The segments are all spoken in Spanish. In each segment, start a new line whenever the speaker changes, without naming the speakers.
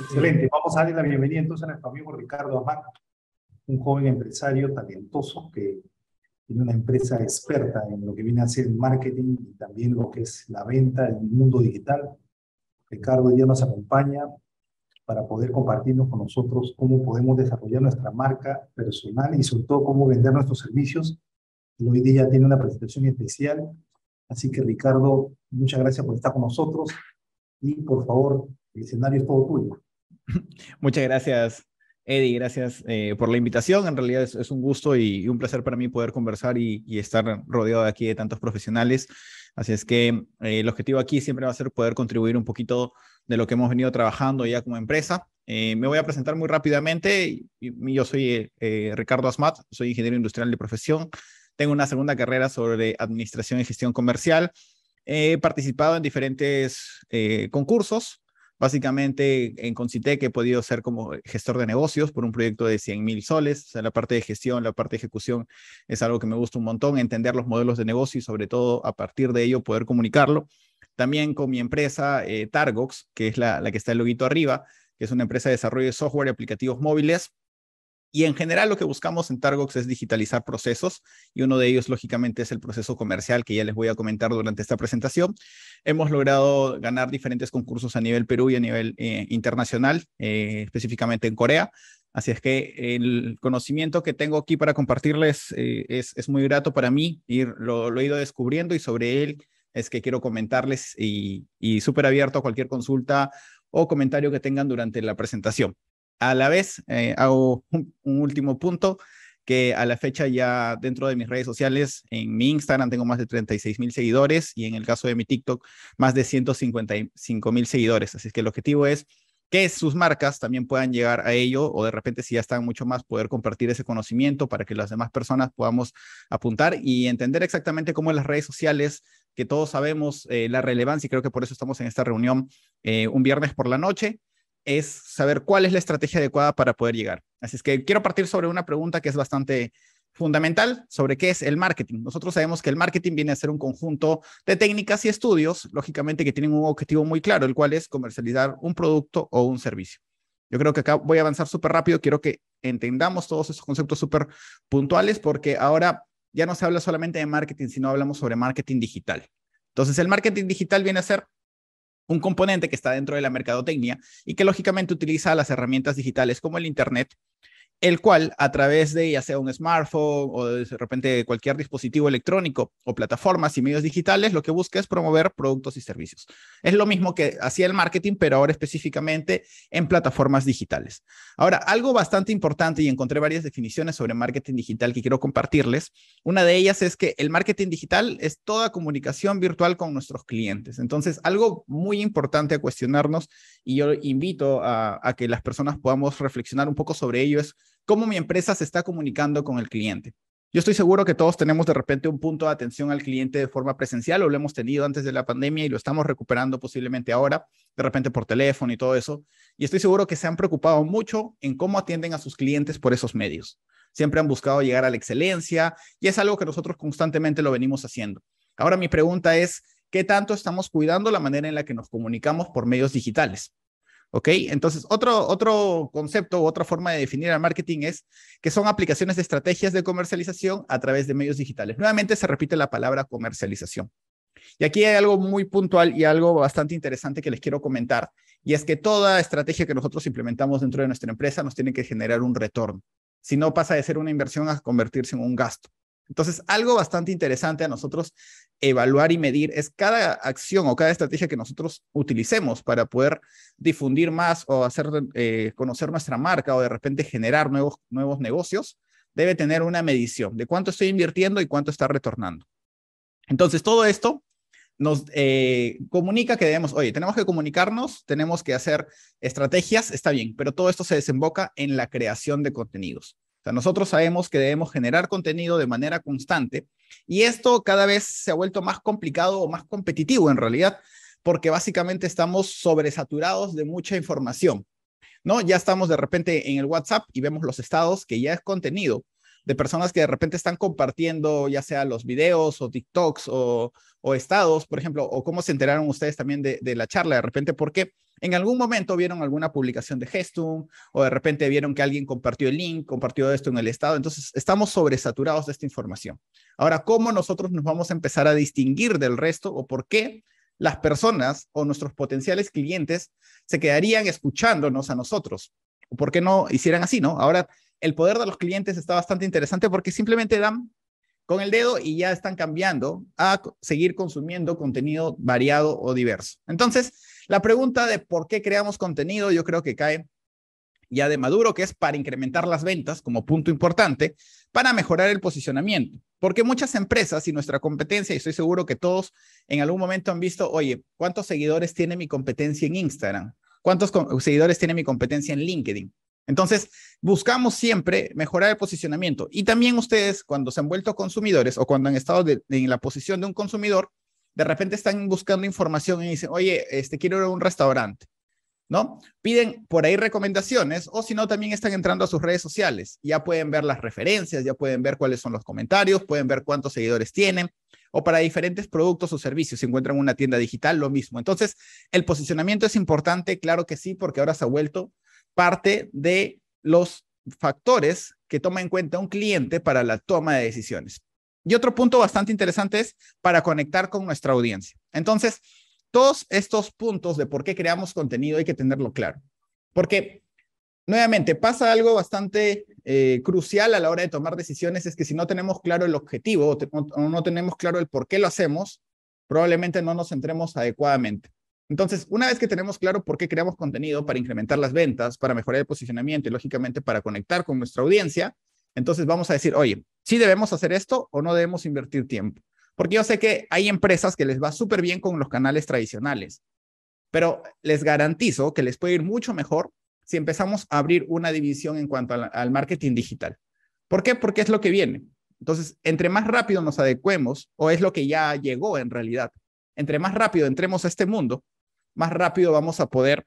Excelente. Vamos a darle la bienvenida entonces a nuestro amigo Ricardo Amán, un joven empresario talentoso que tiene una empresa experta en lo que viene a ser el marketing y también lo que es la venta en el mundo digital. Ricardo ya nos acompaña para poder compartirnos con nosotros cómo podemos desarrollar nuestra marca personal y sobre todo cómo vender nuestros servicios. Hoy día tiene una presentación especial, así que Ricardo, muchas gracias por estar con nosotros y por favor el escenario es todo
Muchas gracias, Eddie. Gracias eh, por la invitación. En realidad es, un gusto y, un placer para mí poder conversar y, estar rodeado de aquí de tantos profesionales. Así es que eh, el objetivo aquí siempre va a ser poder contribuir un poquito de lo que hemos venido trabajando ya como empresa. Eh, me voy a presentar muy rápidamente. Yo soy Ricardo Asmat, soy ingeniero industrial de profesión. Tengo una segunda carrera sobre administración y gestión comercial. He participado en diferentes concursos, Básicamente en Concitec he podido ser como gestor de negocios por un proyecto de 100 mil soles. la parte de gestión, la parte de ejecución es algo que me gusta un montón, entender los modelos de negocio y sobre todo a partir de ello poder comunicarlo. También con mi empresa eh, Targox, que es la, la que está el loguito arriba, que es una empresa de desarrollo de software y aplicativos móviles. Y en general lo que buscamos en Targox es digitalizar procesos y uno de ellos lógicamente es el proceso comercial que ya les voy a comentar durante esta presentación. Hemos logrado ganar diferentes concursos a nivel Perú y a nivel eh, internacional, eh, específicamente en Corea. Así es que el conocimiento que tengo aquí para compartirles eh, es, muy grato para mí y lo, he ido descubriendo y sobre él es que quiero comentarles y, y súper abierto a cualquier consulta o comentario que tengan durante la presentación a la vez, eh, hago un, último punto que a la fecha ya dentro de mis redes sociales, en mi Instagram tengo más de 36 mil seguidores y en el caso de mi TikTok más de 155 mil seguidores. Así que el objetivo es que sus marcas también puedan llegar a ello o de repente si ya están mucho más, poder compartir ese conocimiento para que las demás personas podamos apuntar y entender exactamente cómo las redes sociales, que todos sabemos eh, la relevancia y creo que por eso estamos en esta reunión eh, un viernes por la noche, es saber cuál es la estrategia adecuada para poder llegar. Así es que quiero partir sobre una pregunta que es bastante fundamental sobre qué es el marketing. Nosotros sabemos que el marketing viene a ser un conjunto de técnicas y estudios, lógicamente, que tienen un objetivo muy claro, el cual es comercializar un producto o un servicio. Yo creo que acá voy a avanzar súper rápido, quiero que entendamos todos esos conceptos súper puntuales porque ahora ya no se habla solamente de marketing, sino hablamos sobre marketing digital. Entonces, el marketing digital viene a ser un componente que está dentro de la mercadotecnia y que lógicamente utiliza las herramientas digitales como el Internet el cual a través de ya sea un smartphone o de repente cualquier dispositivo electrónico o plataformas y medios digitales, lo que busca es promover productos y servicios. Es lo mismo que hacía el marketing, pero ahora específicamente en plataformas digitales. Ahora, algo bastante importante y encontré varias definiciones sobre marketing digital que quiero compartirles. Una de ellas es que el marketing digital es toda comunicación virtual con nuestros clientes. Entonces, algo muy importante a cuestionarnos y yo invito a, que las personas podamos reflexionar un poco sobre ello es cómo mi empresa se está comunicando con el cliente. Yo estoy seguro que todos tenemos de repente un punto de atención al cliente de forma presencial o lo hemos tenido antes de la pandemia y lo estamos recuperando posiblemente ahora, de repente por teléfono y todo eso. Y estoy seguro que se han preocupado mucho en cómo atienden a sus clientes por esos medios. Siempre han buscado llegar a la excelencia y es algo que nosotros constantemente lo venimos haciendo. Ahora mi pregunta es, ¿qué tanto estamos cuidando la manera en la que nos comunicamos por medios digitales? ¿Ok? Entonces, otro, otro concepto u otra forma de definir el marketing es que son aplicaciones de estrategias de comercialización a través de medios digitales. Nuevamente se repite la palabra comercialización. Y aquí hay algo muy puntual y algo bastante interesante que les quiero comentar, y es que toda estrategia que nosotros implementamos dentro de nuestra empresa nos tiene que generar un retorno. Si no pasa de ser una inversión a convertirse en un gasto. Entonces, algo bastante interesante a nosotros evaluar y medir es cada acción o cada estrategia que nosotros utilicemos para poder difundir más o hacer eh, conocer nuestra marca o de repente generar nuevos, nuevos negocios, debe tener una medición de cuánto estoy invirtiendo y cuánto está retornando. Entonces, todo esto nos eh, comunica que debemos, oye, tenemos que comunicarnos, tenemos que hacer estrategias, está bien, pero todo esto se desemboca en la creación de contenidos nosotros sabemos que debemos generar contenido de manera constante y esto cada vez se ha vuelto más complicado o más competitivo en realidad, porque básicamente estamos sobresaturados de mucha información. ¿No? Ya estamos de repente en el WhatsApp y vemos los estados que ya es contenido de personas que de repente están compartiendo ya sea los videos o TikToks o, estados, por ejemplo, o cómo se enteraron ustedes también de, de la charla de repente, ¿por qué? En algún momento vieron alguna publicación de Gestum o de repente vieron que alguien compartió el link, compartió esto en el estado. Entonces, estamos sobresaturados de esta información. Ahora, ¿cómo nosotros nos vamos a empezar a distinguir del resto o por qué las personas o nuestros potenciales clientes se quedarían escuchándonos a nosotros? o ¿Por qué no hicieran así, no? Ahora, el poder de los clientes está bastante interesante porque simplemente dan con el dedo y ya están cambiando a seguir consumiendo contenido variado o diverso. Entonces, la pregunta de por qué creamos contenido, yo creo que cae ya de Maduro, que es para incrementar las ventas como punto importante, para mejorar el posicionamiento. Porque muchas empresas y nuestra competencia, y estoy seguro que todos en algún momento han visto, oye, ¿cuántos seguidores tiene mi competencia en Instagram? ¿Cuántos seguidores tiene mi competencia en LinkedIn? Entonces, buscamos siempre mejorar el posicionamiento. Y también ustedes, cuando se han vuelto consumidores o cuando han estado en la posición de un consumidor, de repente están buscando información y dicen, oye, este, quiero ir a un restaurante, ¿no? Piden por ahí recomendaciones o si no, también están entrando a sus redes sociales. Ya pueden ver las referencias, ya pueden ver cuáles son los comentarios, pueden ver cuántos seguidores tienen o para diferentes productos o servicios. Si encuentran una tienda digital, lo mismo. Entonces, el posicionamiento es importante, claro que sí, porque ahora se ha vuelto parte de los factores que toma en cuenta un cliente para la toma de decisiones. Y otro punto bastante interesante es para conectar con nuestra audiencia. Entonces, todos estos puntos de por qué creamos contenido hay que tenerlo claro. Porque, nuevamente, pasa algo bastante eh, crucial a la hora de tomar decisiones, es que si no tenemos claro el objetivo o no tenemos claro el por qué lo hacemos, probablemente no nos centremos adecuadamente. Entonces, una vez que tenemos claro por qué creamos contenido para incrementar las ventas, para mejorar el posicionamiento y lógicamente para conectar con nuestra audiencia, entonces vamos a decir, oye, ¿Sí debemos hacer esto o no debemos invertir tiempo? Porque yo sé que hay empresas que les va súper bien con los canales tradicionales, pero les garantizo que les puede ir mucho mejor si empezamos a abrir una división en cuanto al marketing digital. ¿Por qué? Porque es lo que viene. Entonces, entre más rápido nos adecuemos, o es lo que ya llegó en realidad, entre más rápido entremos a este mundo, más rápido vamos a poder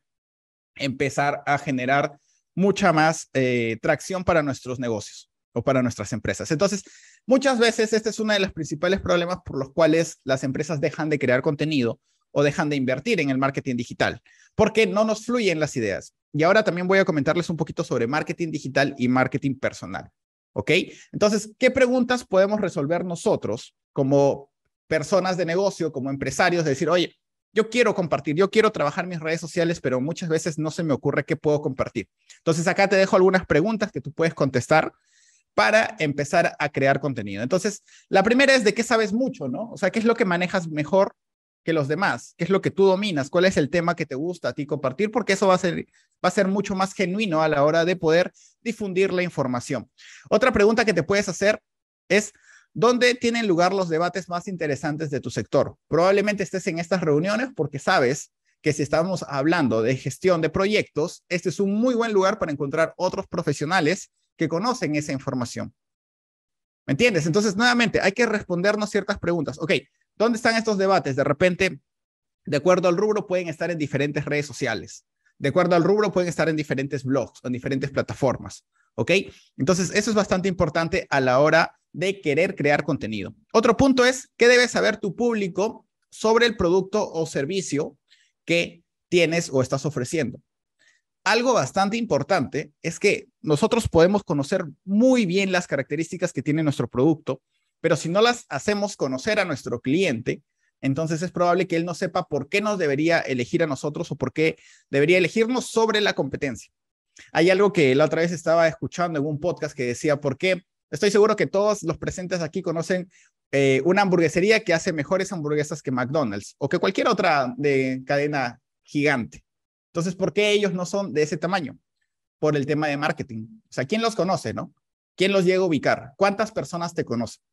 empezar a generar mucha más eh, tracción para nuestros negocios o para nuestras empresas. Entonces, muchas veces este es uno de los principales problemas por los cuales las empresas dejan de crear contenido o dejan de invertir en el marketing digital, porque no nos fluyen las ideas. Y ahora también voy a comentarles un poquito sobre marketing digital y marketing personal. ¿Ok? Entonces, ¿qué preguntas podemos resolver nosotros como personas de negocio, como empresarios? decir, oye, yo quiero compartir, yo quiero trabajar mis redes sociales, pero muchas veces no se me ocurre qué puedo compartir. Entonces, acá te dejo algunas preguntas que tú puedes contestar para empezar a crear contenido. Entonces, la primera es de qué sabes mucho, ¿no? O sea, qué es lo que manejas mejor que los demás, qué es lo que tú dominas, cuál es el tema que te gusta a ti compartir, porque eso va a ser, va a ser mucho más genuino a la hora de poder difundir la información. Otra pregunta que te puedes hacer es, ¿dónde tienen lugar los debates más interesantes de tu sector? Probablemente estés en estas reuniones porque sabes que si estamos hablando de gestión de proyectos, este es un muy buen lugar para encontrar otros profesionales que conocen esa información. ¿Me entiendes? Entonces, nuevamente, hay que respondernos ciertas preguntas. Ok, ¿dónde están estos debates? De repente, de acuerdo al rubro, pueden estar en diferentes redes sociales. De acuerdo al rubro, pueden estar en diferentes blogs, en diferentes plataformas. ¿Ok? Entonces, eso es bastante importante a la hora de querer crear contenido. Otro punto es, ¿qué debe saber tu público sobre el producto o servicio que tienes o estás ofreciendo? algo bastante importante es que nosotros podemos conocer muy bien las características que tiene nuestro producto, pero si no las hacemos conocer a nuestro cliente, entonces es probable que él no sepa por qué nos debería elegir a nosotros o por qué debería elegirnos sobre la competencia. Hay algo que la otra vez estaba escuchando en un podcast que decía, ¿por qué? Estoy seguro que todos los presentes aquí conocen eh, una hamburguesería que hace mejores hamburguesas que McDonald's o que cualquier otra de cadena gigante. Entonces, ¿por qué ellos no son de ese tamaño? Por el tema de marketing. O sea, ¿quién los conoce, no? ¿Quién los llega a ubicar? ¿Cuántas personas te conocen?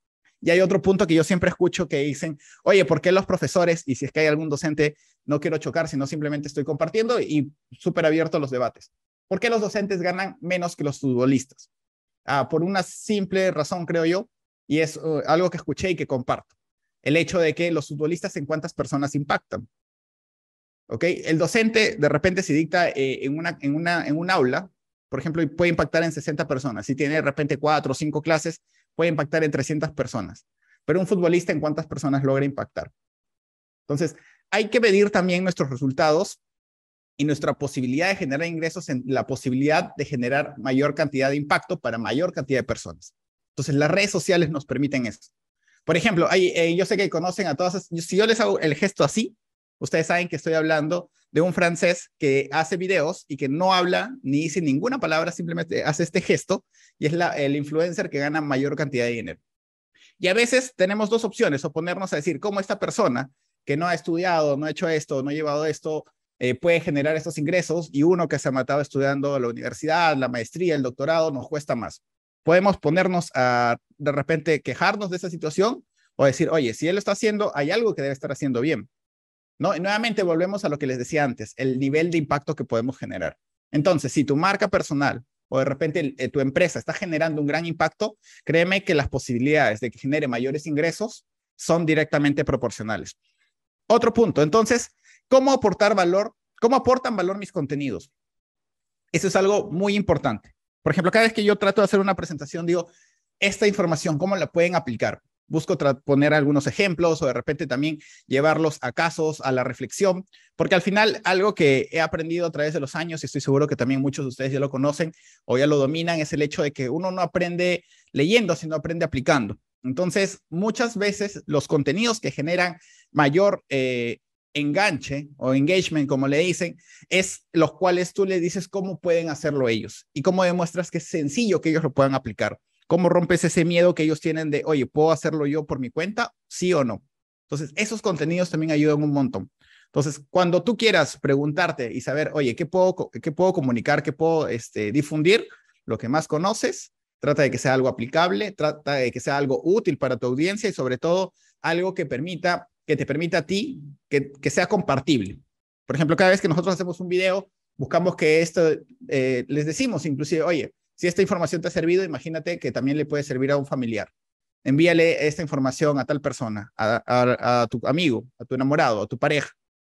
Y hay otro punto que yo siempre escucho que dicen, oye, ¿por qué los profesores, y si es que hay algún docente, no quiero chocar, sino simplemente estoy compartiendo y súper abierto a los debates? ¿Por qué los docentes ganan menos que los futbolistas? Ah, por una simple razón, creo yo, y es uh, algo que escuché y que comparto. El hecho de que los futbolistas en cuántas personas impactan. El docente de repente si dicta eh, en, una, en, una, en un aula, por ejemplo, puede impactar en 60 personas. Si tiene de repente cuatro o cinco clases, puede impactar en 300 personas. Pero un futbolista, ¿en cuántas personas logra impactar? Entonces, hay que medir también nuestros resultados y nuestra posibilidad de generar ingresos en la posibilidad de generar mayor cantidad de impacto para mayor cantidad de personas. Entonces, las redes sociales nos permiten eso. Por ejemplo, hay, eh, yo sé que conocen a todas, si yo les hago el gesto así, Ustedes saben que estoy hablando de un francés que hace videos y que no habla ni dice ninguna palabra, simplemente hace este gesto y es la, el influencer que gana mayor cantidad de dinero. Y a veces tenemos dos opciones, o ponernos a decir cómo esta persona que no ha estudiado, no ha hecho esto, no ha llevado esto, eh, puede generar estos ingresos y uno que se ha matado estudiando la universidad, la maestría, el doctorado, nos cuesta más. Podemos ponernos a de repente quejarnos de esa situación o decir, oye, si él lo está haciendo, hay algo que debe estar haciendo bien. ¿no? nuevamente volvemos a lo que les decía antes, el nivel de impacto que podemos generar. Entonces, si tu marca personal o de repente eh, tu empresa está generando un gran impacto, créeme que las posibilidades de que genere mayores ingresos son directamente proporcionales. Otro punto, entonces, ¿cómo aportar valor? ¿Cómo aportan valor mis contenidos? Eso es algo muy importante. Por ejemplo, cada vez que yo trato de hacer una presentación, digo, esta información, ¿cómo la pueden aplicar? busco poner algunos ejemplos o de repente también llevarlos a casos, a la reflexión, porque al final algo que he aprendido a través de los años, y estoy seguro que también muchos de ustedes ya lo conocen o ya lo dominan, es el hecho de que uno no aprende leyendo, sino aprende aplicando. Entonces, muchas veces los contenidos que generan mayor eh, enganche o engagement, como le dicen, es los cuales tú le dices cómo pueden hacerlo ellos y cómo demuestras que es sencillo que ellos lo puedan aplicar. ¿Cómo rompes ese miedo que ellos tienen de, oye, ¿puedo hacerlo yo por mi cuenta? Sí o no. Entonces, esos contenidos también ayudan un montón. Entonces, cuando tú quieras preguntarte y saber, oye, ¿qué puedo, qué puedo comunicar? ¿Qué puedo este, difundir? Lo que más conoces, trata de que sea algo aplicable, trata de que sea algo útil para tu audiencia y sobre todo algo que permita, que te permita a ti, que, que sea compartible. Por ejemplo, cada vez que nosotros hacemos un video, buscamos que esto, eh, les decimos inclusive, oye, si esta información te ha servido, imagínate que también le puede servir a un familiar. Envíale esta información a tal persona, a, tu amigo, a tu enamorado, a tu pareja.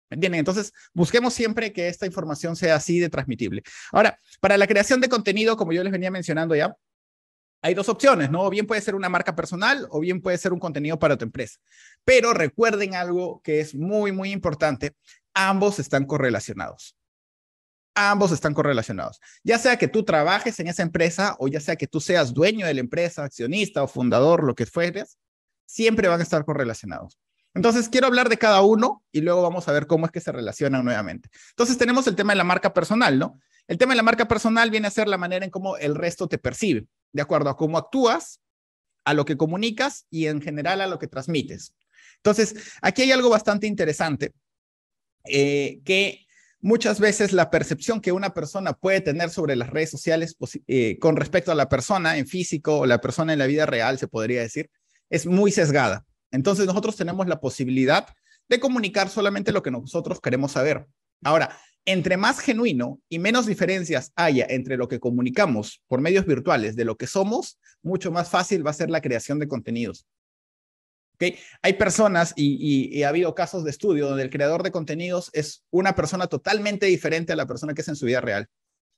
¿Me entienden? Entonces, busquemos siempre que esta información sea así de transmitible. Ahora, para la creación de contenido, como yo les venía mencionando ya, hay dos opciones, ¿no? O bien puede ser una marca personal o bien puede ser un contenido para tu empresa. Pero recuerden algo que es muy, muy importante. Ambos están correlacionados ambos están correlacionados. Ya sea que tú trabajes en esa empresa o ya sea que tú seas dueño de la empresa, accionista o fundador, lo que fueres, siempre van a estar correlacionados. Entonces, quiero hablar de cada uno y luego vamos a ver cómo es que se relacionan nuevamente. Entonces, tenemos el tema de la marca personal, ¿no? El tema de la marca personal viene a ser la manera en cómo el resto te percibe, de acuerdo a cómo actúas, a lo que comunicas y en general a lo que transmites. Entonces, aquí hay algo bastante interesante eh, que Muchas veces la percepción que una persona puede tener sobre las redes sociales pues, eh, con respecto a la persona en físico o la persona en la vida real, se podría decir, es muy sesgada. Entonces nosotros tenemos la posibilidad de comunicar solamente lo que nosotros queremos saber. Ahora, entre más genuino y menos diferencias haya entre lo que comunicamos por medios virtuales de lo que somos, mucho más fácil va a ser la creación de contenidos. Hay personas y, ha habido casos de estudio donde el creador de contenidos es una persona totalmente diferente a la persona que es en su vida real.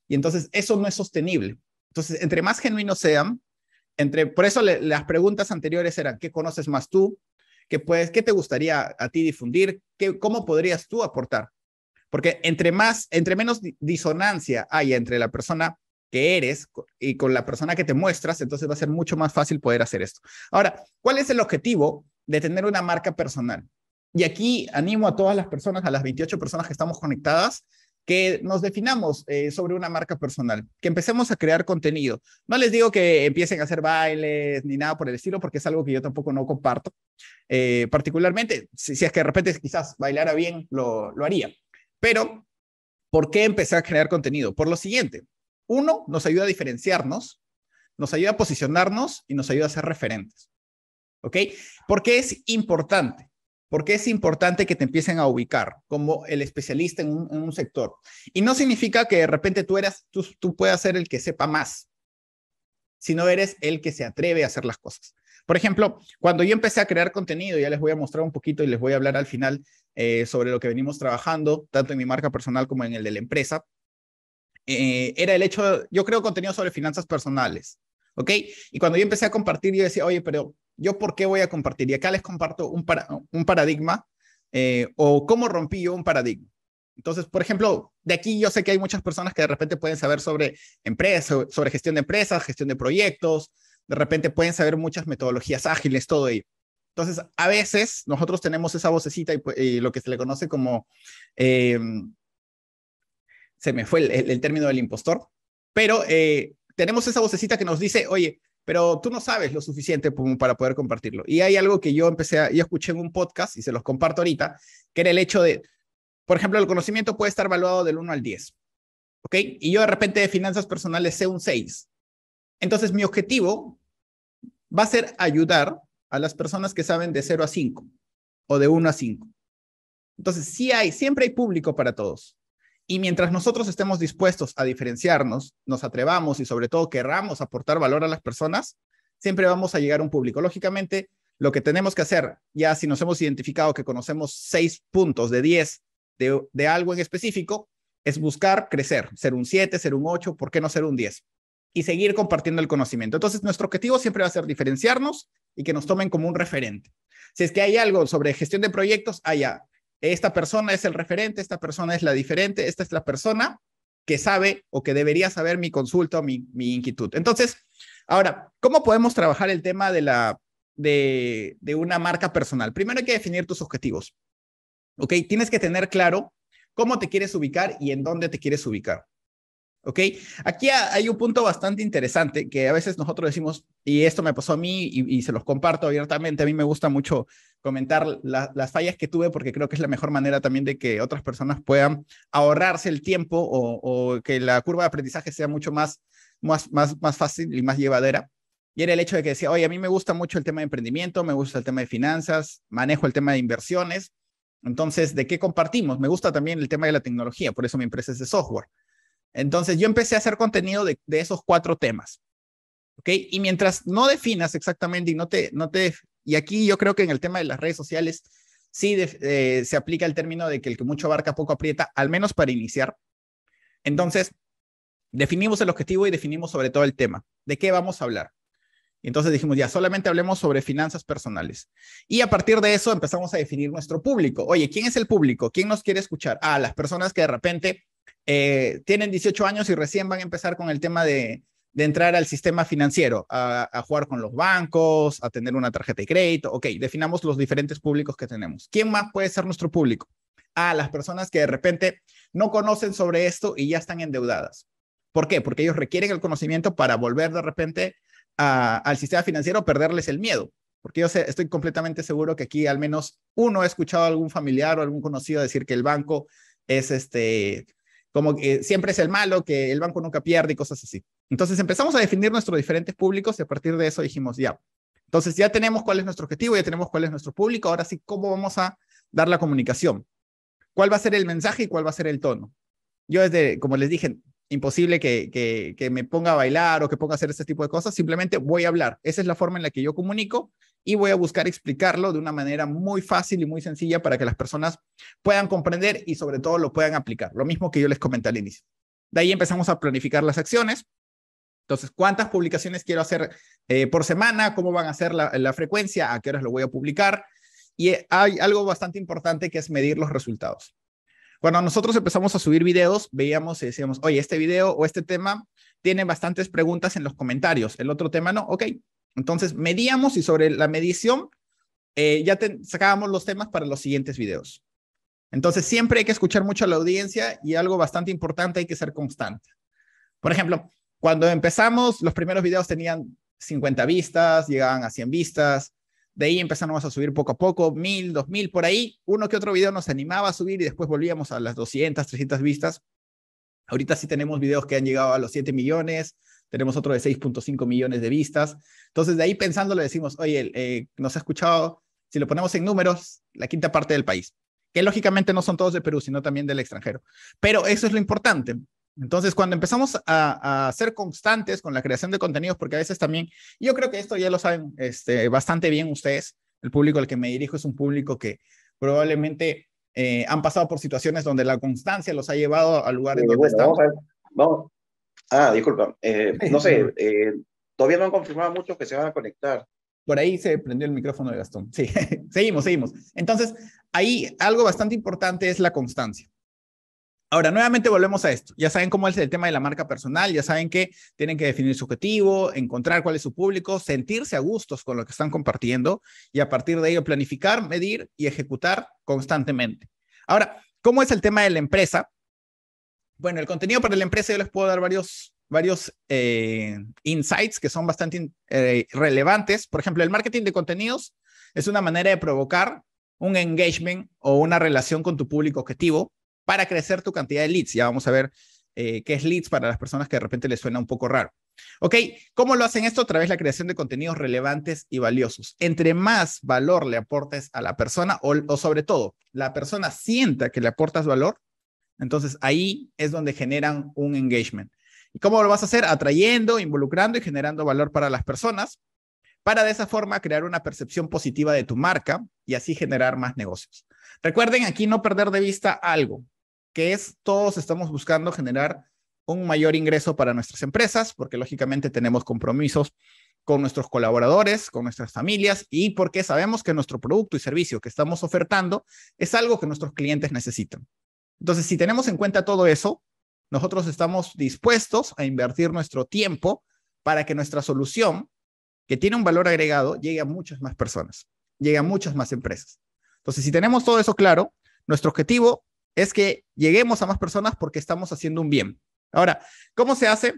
Y entonces eso no es sostenible. Entonces, entre más genuinos sean, entre, por eso las preguntas anteriores eran, ¿qué conoces más tú? ¿Qué, puedes, qué te gustaría a ti difundir? ¿Qué, ¿Cómo podrías tú aportar? Porque entre más, entre menos disonancia haya entre la persona que eres y con la persona que te muestras, entonces va a ser mucho más fácil poder hacer esto. Ahora, ¿cuál es el objetivo de tener una marca personal? Y aquí animo a todas las personas, a las 28 personas que estamos conectadas, que nos definamos eh, sobre una marca personal, que empecemos a crear contenido. No les digo que empiecen a hacer bailes ni nada por el estilo, porque es algo que yo tampoco no comparto. Eh, particularmente, si, es que de repente quizás bailara bien, lo, haría. Pero, ¿por qué empezar a crear contenido? Por lo siguiente, uno, nos ayuda a diferenciarnos, nos ayuda a posicionarnos y nos ayuda a ser referentes. ¿Ok? Porque es importante. Porque es importante que te empiecen a ubicar como el especialista en un, sector. Y no significa que de repente tú, eras, tú, puedas ser el que sepa más, sino eres el que se atreve a hacer las cosas. Por ejemplo, cuando yo empecé a crear contenido, ya les voy a mostrar un poquito y les voy a hablar al final eh, sobre lo que venimos trabajando, tanto en mi marca personal como en el de la empresa. Eh, era el hecho, yo creo contenido sobre finanzas personales, ¿ok? Y cuando yo empecé a compartir, yo decía, oye, pero yo por qué voy a compartir? Y acá les comparto un, un paradigma eh, o cómo rompí yo un paradigma. Entonces, por ejemplo, de aquí yo sé que hay muchas personas que de repente pueden saber sobre empresas, sobre gestión de empresas, gestión de proyectos, de repente pueden saber muchas metodologías ágiles, todo ello. Entonces, a veces nosotros tenemos esa vocecita y, lo que se le conoce como eh, se me fue el, término del impostor, pero eh, tenemos esa vocecita que nos dice, oye, pero tú no sabes lo suficiente para poder compartirlo. Y hay algo que yo empecé, a, yo escuché en un podcast y se los comparto ahorita, que era el hecho de, por ejemplo, el conocimiento puede estar evaluado del 1 al 10, ¿ok? Y yo de repente de finanzas personales sé un 6. Entonces mi objetivo va a ser ayudar a las personas que saben de 0 a 5 o de 1 a 5. Entonces, sí hay, siempre hay público para todos. Y mientras nosotros estemos dispuestos a diferenciarnos, nos atrevamos y sobre todo querramos aportar valor a las personas, siempre vamos a llegar a un público. Lógicamente, lo que tenemos que hacer, ya si nos hemos identificado que conocemos seis puntos de diez de, algo en específico, es buscar crecer, ser un siete, ser un ocho, ¿por qué no ser un diez? Y seguir compartiendo el conocimiento. Entonces, nuestro objetivo siempre va a ser diferenciarnos y que nos tomen como un referente. Si es que hay algo sobre gestión de proyectos, allá, esta persona es el referente, esta persona es la diferente, esta es la persona que sabe o que debería saber mi consulta o mi, inquietud. Entonces, ahora, ¿cómo podemos trabajar el tema de, la, de, una marca personal? Primero hay que definir tus objetivos. ¿Ok? Tienes que tener claro cómo te quieres ubicar y en dónde te quieres ubicar. ¿Ok? Aquí hay un punto bastante interesante que a veces nosotros decimos, y esto me pasó a mí y se los comparto abiertamente, a mí me gusta mucho comentar las fallas que tuve porque creo que es la mejor manera también de que otras personas puedan ahorrarse el tiempo o, que la curva de aprendizaje sea mucho más, más, más, más fácil y más llevadera. Y era el hecho de que decía, oye, a mí me gusta mucho el tema de emprendimiento, me gusta el tema de finanzas, manejo el tema de inversiones. Entonces, ¿de qué compartimos? Me gusta también el tema de la tecnología, por eso mi empresa es de software. Entonces, yo empecé a hacer contenido de, esos cuatro temas. Y mientras no definas exactamente y no te, no te y aquí yo creo que en el tema de las redes sociales sí eh, se aplica el término de que el que mucho abarca poco aprieta, al menos para iniciar. Entonces, definimos el objetivo y definimos sobre todo el tema. ¿De qué vamos a hablar? Entonces dijimos, ya, solamente hablemos sobre finanzas personales. Y a partir de eso empezamos a definir nuestro público. Oye, ¿quién es el público? ¿Quién nos quiere escuchar? Ah, las personas que de repente eh, tienen 18 años y recién van a empezar con el tema de, de entrar al sistema financiero, a, jugar con los bancos, a tener una tarjeta de crédito. Ok, definamos los diferentes públicos que tenemos. ¿Quién más puede ser nuestro público? A ah, las personas que de repente no conocen sobre esto y ya están endeudadas. ¿Por qué? Porque ellos requieren el conocimiento para volver de repente al sistema financiero, perderles el miedo. Porque yo sé, estoy completamente seguro que aquí al menos uno ha escuchado a algún familiar o algún conocido decir que el banco es este como que siempre es el malo, que el banco nunca pierde y cosas así. Entonces empezamos a definir nuestros diferentes públicos y a partir de eso dijimos, ya, entonces ya tenemos cuál es nuestro objetivo, ya tenemos cuál es nuestro público, ahora sí, ¿cómo vamos a dar la comunicación? ¿Cuál va a ser el mensaje y cuál va a ser el tono? Yo desde, como les dije, imposible que, que, me ponga a bailar o que ponga a hacer ese tipo de cosas, simplemente voy a hablar. Esa es la forma en la que yo comunico y voy a buscar explicarlo de una manera muy fácil y muy sencilla para que las personas puedan comprender y sobre todo lo puedan aplicar. Lo mismo que yo les comenté al inicio. De ahí empezamos a planificar las acciones. Entonces, ¿cuántas publicaciones quiero hacer eh, por semana? ¿Cómo van a ser la frecuencia? ¿A qué horas lo voy a publicar? Y hay algo bastante importante que es medir los resultados. Cuando nosotros empezamos a subir videos, veíamos y decíamos, oye, este video o este tema tiene bastantes preguntas en los comentarios, el otro tema no, ok. Entonces medíamos y sobre la medición eh, ya sacábamos los temas para los siguientes videos. Entonces siempre hay que escuchar mucho a la audiencia y algo bastante importante, hay que ser constante. Por ejemplo, cuando empezamos, los primeros videos tenían 50 vistas, llegaban a 100 vistas, de ahí empezamos a subir poco a poco, mil, dos mil, por ahí. Uno que otro video nos animaba a subir y después volvíamos a las 200, 300 vistas. Ahorita sí tenemos videos que han llegado a los 7 millones, tenemos otro de 6.5 millones de vistas. Entonces, de ahí pensando le decimos, oye, eh, nos ha escuchado, si lo ponemos en números, la quinta parte del país, que lógicamente no son todos de Perú, sino también del extranjero. Pero eso es lo importante, entonces, cuando empezamos a, ser constantes con la creación de contenidos, porque a veces también, yo creo que esto ya lo saben este, bastante bien ustedes, el público al que me dirijo es un público que probablemente eh, han pasado por situaciones donde la constancia los ha llevado a lugares en eh, donde Vamos, Ah, disculpa. Eh, no sé, todavía no han confirmado mucho que se van a conectar. Por ahí se prendió el micrófono de Gastón. Sí, seguimos, seguimos. Entonces, ahí algo bastante importante es la constancia. Ahora, nuevamente volvemos a esto. Ya saben cómo es el tema de la marca personal, ya saben que tienen que definir su objetivo, encontrar cuál es su público, sentirse a gustos con lo que están compartiendo y a partir de ello planificar, medir y ejecutar constantemente. Ahora, ¿cómo es el tema de la empresa? Bueno, el contenido para la empresa yo les puedo dar varios, varios eh, insights que son bastante eh, relevantes. Por ejemplo, el marketing de contenidos es una manera de provocar un engagement o una relación con tu público objetivo para crecer tu cantidad de leads. Ya vamos a ver eh, qué es leads para las personas que de repente les suena un poco raro. ¿Ok? ¿Cómo lo hacen esto? A través de la creación de contenidos relevantes y valiosos. Entre más valor le aportes a la persona o, o sobre todo la persona sienta que le aportas valor, entonces ahí es donde generan un engagement. ¿Y cómo lo vas a hacer? Atrayendo, involucrando y generando valor para las personas para de esa forma crear una percepción positiva de tu marca y así generar más negocios. Recuerden aquí no perder de vista algo que es todos estamos buscando generar un mayor ingreso para nuestras empresas, porque lógicamente tenemos compromisos con nuestros colaboradores, con nuestras familias y porque sabemos que nuestro producto y servicio que estamos ofertando es algo que nuestros clientes necesitan. Entonces, si tenemos en cuenta todo eso, nosotros estamos dispuestos a invertir nuestro tiempo para que nuestra solución, que tiene un valor agregado, llegue a muchas más personas, llegue a muchas más empresas. Entonces, si tenemos todo eso claro, nuestro objetivo es que lleguemos a más personas porque estamos haciendo un bien. Ahora, ¿cómo se hace?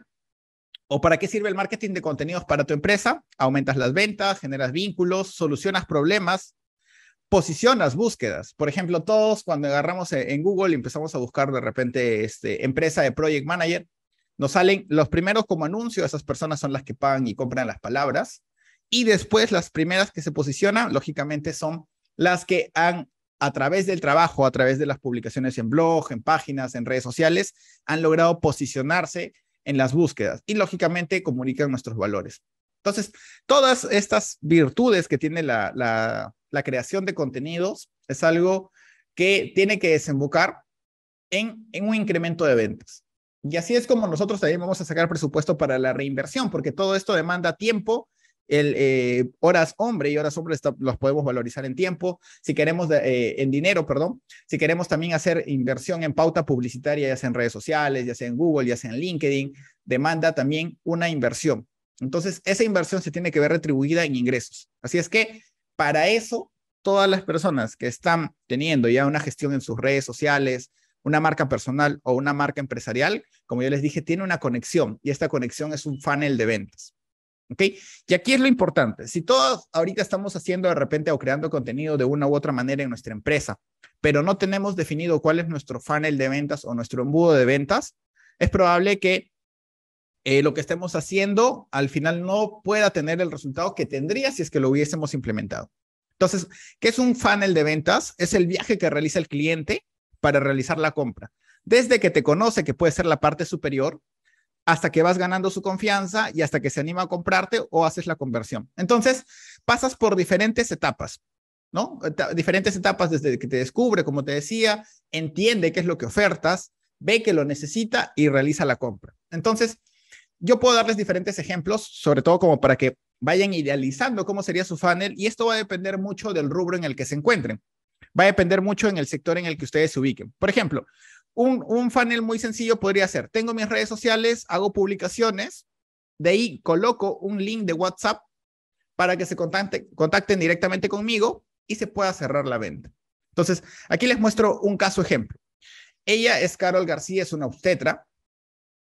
¿O para qué sirve el marketing de contenidos para tu empresa? Aumentas las ventas, generas vínculos, solucionas problemas, posicionas búsquedas. Por ejemplo, todos cuando agarramos e-, en Google y empezamos a buscar de repente este, empresa de project manager, nos salen los primeros como anuncio, esas personas son las que pagan y compran las palabras. Y después las primeras que se posicionan, lógicamente, son las que han a través del trabajo, a través de las publicaciones en blog, en páginas, en redes sociales, han logrado posicionarse en las búsquedas y lógicamente comunican nuestros valores. Entonces, todas estas virtudes que tiene la, creación de contenidos es algo que tiene que desembocar en, en un incremento de ventas. Y así es como nosotros también vamos a sacar presupuesto para la reinversión, porque todo esto demanda tiempo el, eh, horas hombre y horas hombre las los podemos valorizar en tiempo, si queremos, eh, en dinero, perdón, si queremos también hacer inversión en pauta publicitaria, ya sea en redes sociales, ya sea en Google, ya sea en LinkedIn, demanda también una inversión. Entonces, esa inversión se tiene que ver retribuida en ingresos. Así es que para eso, todas las personas que están teniendo ya una gestión en sus redes sociales, una marca personal o una marca empresarial, como yo les dije, tiene una conexión y esta conexión es un funnel de ventas. Y aquí es lo importante. Si todos ahorita estamos haciendo de repente o creando contenido de una u otra manera en nuestra empresa, pero no tenemos definido cuál es nuestro funnel de ventas o nuestro embudo de ventas, es probable que eh, lo que estemos haciendo al final no pueda tener el resultado que tendría si es que lo hubiésemos implementado. Entonces, ¿qué es un funnel de ventas? Es el viaje que realiza el cliente para realizar la compra. Desde que te conoce, que puede ser la parte superior, hasta que vas ganando su confianza y hasta que se anima a comprarte o haces la conversión. Entonces, pasas por diferentes etapas, ¿no? Diferentes etapas desde que te descubre, como te decía, entiende qué es lo que ofertas, ve que lo necesita y realiza la compra. Entonces, yo puedo darles diferentes ejemplos, sobre todo como para que vayan idealizando cómo sería su funnel y esto va a depender mucho del rubro en el que se encuentren. Va a depender mucho en el sector en el que ustedes se ubiquen. Por ejemplo, un, un funnel muy sencillo podría ser, tengo mis redes sociales, hago publicaciones, de ahí coloco un link de WhatsApp para que se contacten, contacten directamente conmigo y se pueda cerrar la venta. Entonces, aquí les muestro un caso ejemplo. Ella es Carol García, es una obstetra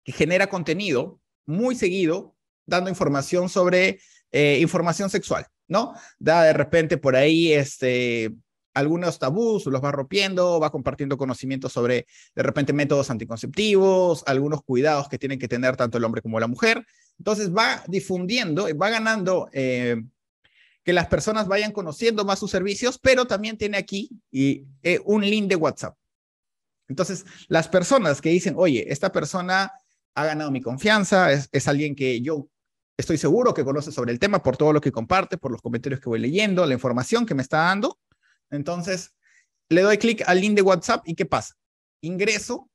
que genera contenido muy seguido, dando información sobre eh, información sexual, ¿no? Da de repente por ahí este, algunos tabús, los va rompiendo, va compartiendo conocimientos sobre de repente métodos anticonceptivos, algunos cuidados que tienen que tener tanto el hombre como la mujer. Entonces va difundiendo, va ganando eh, que las personas vayan conociendo más sus servicios, pero también tiene aquí y, eh, un link de WhatsApp. Entonces, las personas que dicen, oye, esta persona ha ganado mi confianza, es, es alguien que yo estoy seguro que conoce sobre el tema por todo lo que comparte, por los comentarios que voy leyendo, la información que me está dando, entonces, le doy clic al link de WhatsApp y ¿qué pasa? Ingreso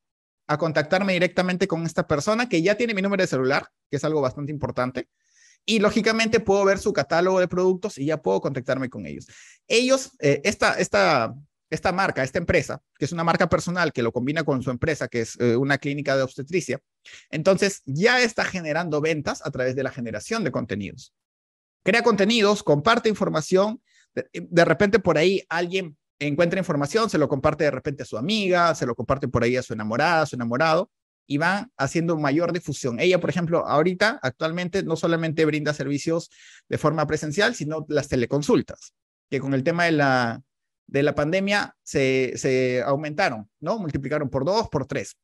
a contactarme directamente con esta persona que ya tiene mi número de celular, que es algo bastante importante. Y lógicamente puedo ver su catálogo de productos y ya puedo contactarme con ellos. Ellos, eh, esta, marca, esta empresa, que es una marca personal que lo combina con su empresa, que es eh, una clínica de obstetricia, entonces ya está generando ventas a través de la generación de contenidos. Crea contenidos, comparte información de, repente por ahí alguien encuentra información, se lo comparte de repente a su amiga, se lo comparte por ahí a su enamorada, a su enamorado, y va haciendo mayor difusión. Ella, por ejemplo, ahorita, actualmente, no solamente brinda servicios de forma presencial, sino las teleconsultas, que con el tema de la, de la pandemia se, se aumentaron, ¿no? Multiplicaron por dos, por tres.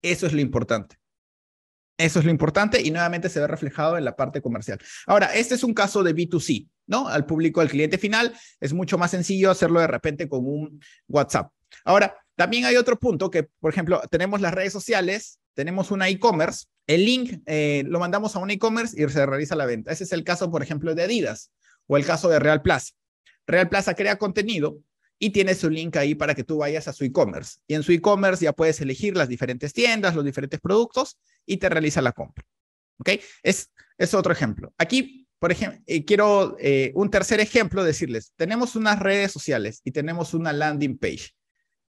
Eso es lo importante. Eso es lo importante y nuevamente se ve reflejado en la parte comercial. Ahora, este es un caso de B2C, ¿no? Al público, al cliente final. Es mucho más sencillo hacerlo de repente con un WhatsApp. Ahora, también hay otro punto que, por ejemplo, tenemos las redes sociales, tenemos una e-commerce, el link eh, lo mandamos a un e-commerce y se realiza la venta. Ese es el caso, por ejemplo, de Adidas o el caso de Real Plaza. Real Plaza crea contenido y tiene su link ahí para que tú vayas a su e-commerce. Y en su e-commerce ya puedes elegir las diferentes tiendas, los diferentes productos y te realiza la compra. ¿Ok? Es, es otro ejemplo. Aquí por ejemplo, eh, quiero eh, un tercer ejemplo decirles, tenemos unas redes sociales y tenemos una landing page.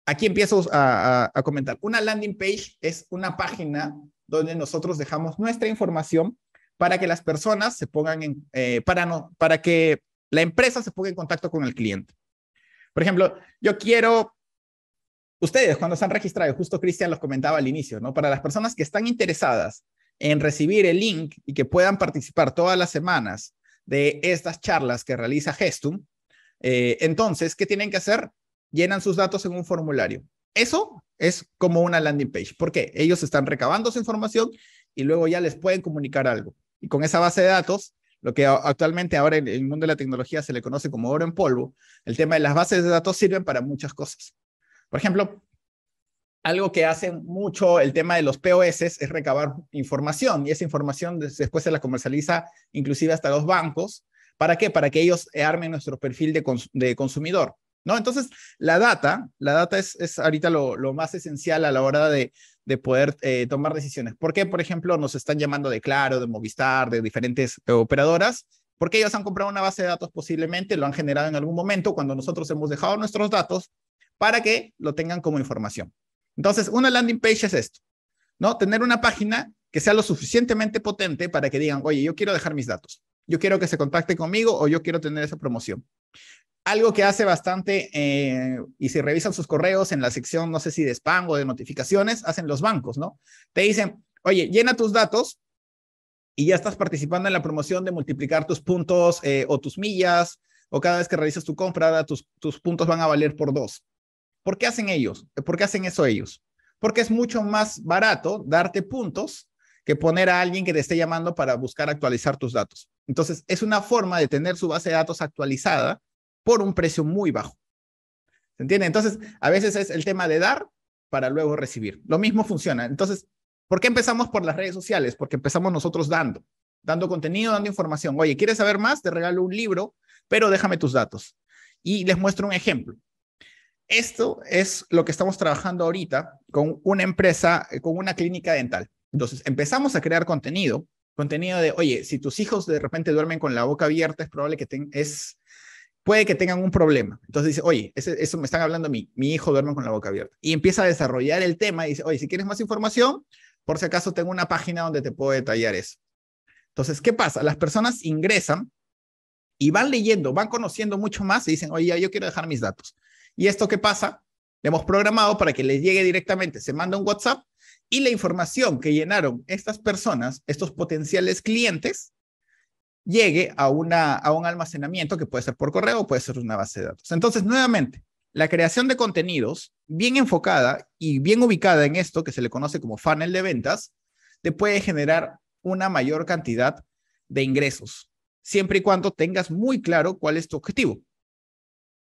Aquí empiezo a, comentar. Una landing page es una página donde nosotros dejamos nuestra información para que las personas se pongan en, eh, para, no, para que la empresa se ponga en contacto con el cliente. Por ejemplo, yo quiero, ustedes cuando se han registrado, justo Cristian los comentaba al inicio, ¿no? Para las personas que están interesadas en recibir el link y que puedan participar todas las semanas de estas charlas que realiza Gestum, eh, entonces, ¿qué tienen que hacer? Llenan sus datos en un formulario. Eso es como una landing page, ¿Por qué? ellos están recabando su información y luego ya les pueden comunicar algo. Y con esa base de datos, lo que actualmente ahora en el mundo de la tecnología se le conoce como oro en polvo, el tema de las bases de datos sirven para muchas cosas. Por ejemplo, algo que hace mucho el tema de los POS es recabar información y esa información después se la comercializa inclusive hasta los bancos. ¿Para qué? Para que ellos armen nuestro perfil de, consumidor. ¿no? Entonces, la data, la data es, es ahorita lo, más esencial a la hora de, poder eh, tomar decisiones. ¿Por qué, por ejemplo, nos están llamando de Claro, de Movistar, de diferentes eh, operadoras? Porque ellos han comprado una base de datos posiblemente, lo han generado en algún momento cuando nosotros hemos dejado nuestros datos para que lo tengan como información. Entonces, una landing page es esto, ¿no? Tener una página que sea lo suficientemente potente para que digan, oye, yo quiero dejar mis datos, yo quiero que se contacte conmigo o yo quiero tener esa promoción. Algo que hace bastante, eh, y si revisan sus correos en la sección, no sé si de spam o de notificaciones, hacen los bancos, ¿no? Te dicen, oye, llena tus datos y ya estás participando en la promoción de multiplicar tus puntos eh, o tus millas, o cada vez que realizas tu compra, tus, tus puntos van a valer por dos. ¿Por qué hacen ellos? ¿Por qué hacen eso ellos? Porque es mucho más barato darte puntos que poner a alguien que te esté llamando para buscar actualizar tus datos. Entonces, es una forma de tener su base de datos actualizada por un precio muy bajo. ¿Se entiende? Entonces, a veces es el tema de dar para luego recibir. Lo mismo funciona. Entonces, ¿por qué empezamos por las redes sociales? Porque empezamos nosotros dando, dando contenido, dando información. Oye, ¿quieres saber más? Te regalo un libro, pero déjame tus datos. Y les muestro un ejemplo. Esto es lo que estamos trabajando ahorita con una empresa, eh, con una clínica dental. Entonces, empezamos a crear contenido, contenido de, oye, si tus hijos de repente duermen con la boca abierta, es probable que puede que tengan un problema. Entonces dice, oye, eso me están hablando a mi hijo duerme con la boca abierta. Y empieza a desarrollar el tema y dice, oye, si quieres más información, por si acaso tengo una página donde te puedo detallar eso. Entonces, ¿qué pasa? Las personas ingresan y van leyendo, van conociendo mucho más y dicen, oye, yo quiero dejar mis datos. ¿Y esto qué pasa? Le hemos programado para que les llegue directamente, se manda un WhatsApp y la información que llenaron estas personas, estos potenciales clientes, llegue a, una, a un almacenamiento que puede ser por correo o puede ser una base de datos. Entonces, nuevamente, la creación de contenidos bien enfocada y bien ubicada en esto que se le conoce como funnel de ventas, te puede generar una mayor cantidad de ingresos, siempre y cuando tengas muy claro cuál es tu objetivo.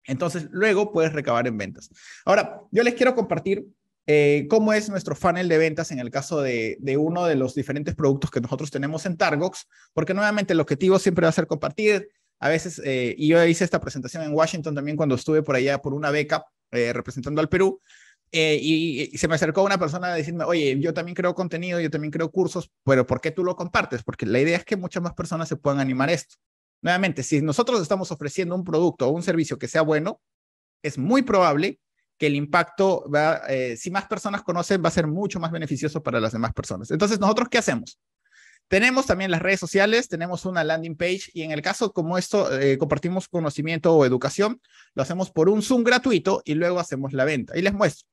Entonces, luego puedes recabar en ventas. Ahora, yo les quiero compartir eh, cómo es nuestro funnel de ventas en el caso de, uno de los diferentes productos que nosotros tenemos en Targox, porque nuevamente el objetivo siempre va a ser compartir. A veces, eh, y yo hice esta presentación en Washington también cuando estuve por allá por una beca eh, representando al Perú, y, se me acercó una persona diciendo oye, yo también creo contenido, yo también creo cursos, pero ¿por qué tú lo compartes? Porque la idea es que muchas más personas se puedan animar esto. Nuevamente, si nosotros estamos ofreciendo un producto o un servicio que sea bueno, es muy probable que el impacto, eh, si más personas conocen, va a ser mucho más beneficioso para las demás personas. Entonces, ¿nosotros qué hacemos? Tenemos también las redes sociales, tenemos una landing page y en el caso como esto eh, compartimos conocimiento o educación, lo hacemos por un Zoom gratuito y luego hacemos la venta. Y les muestro.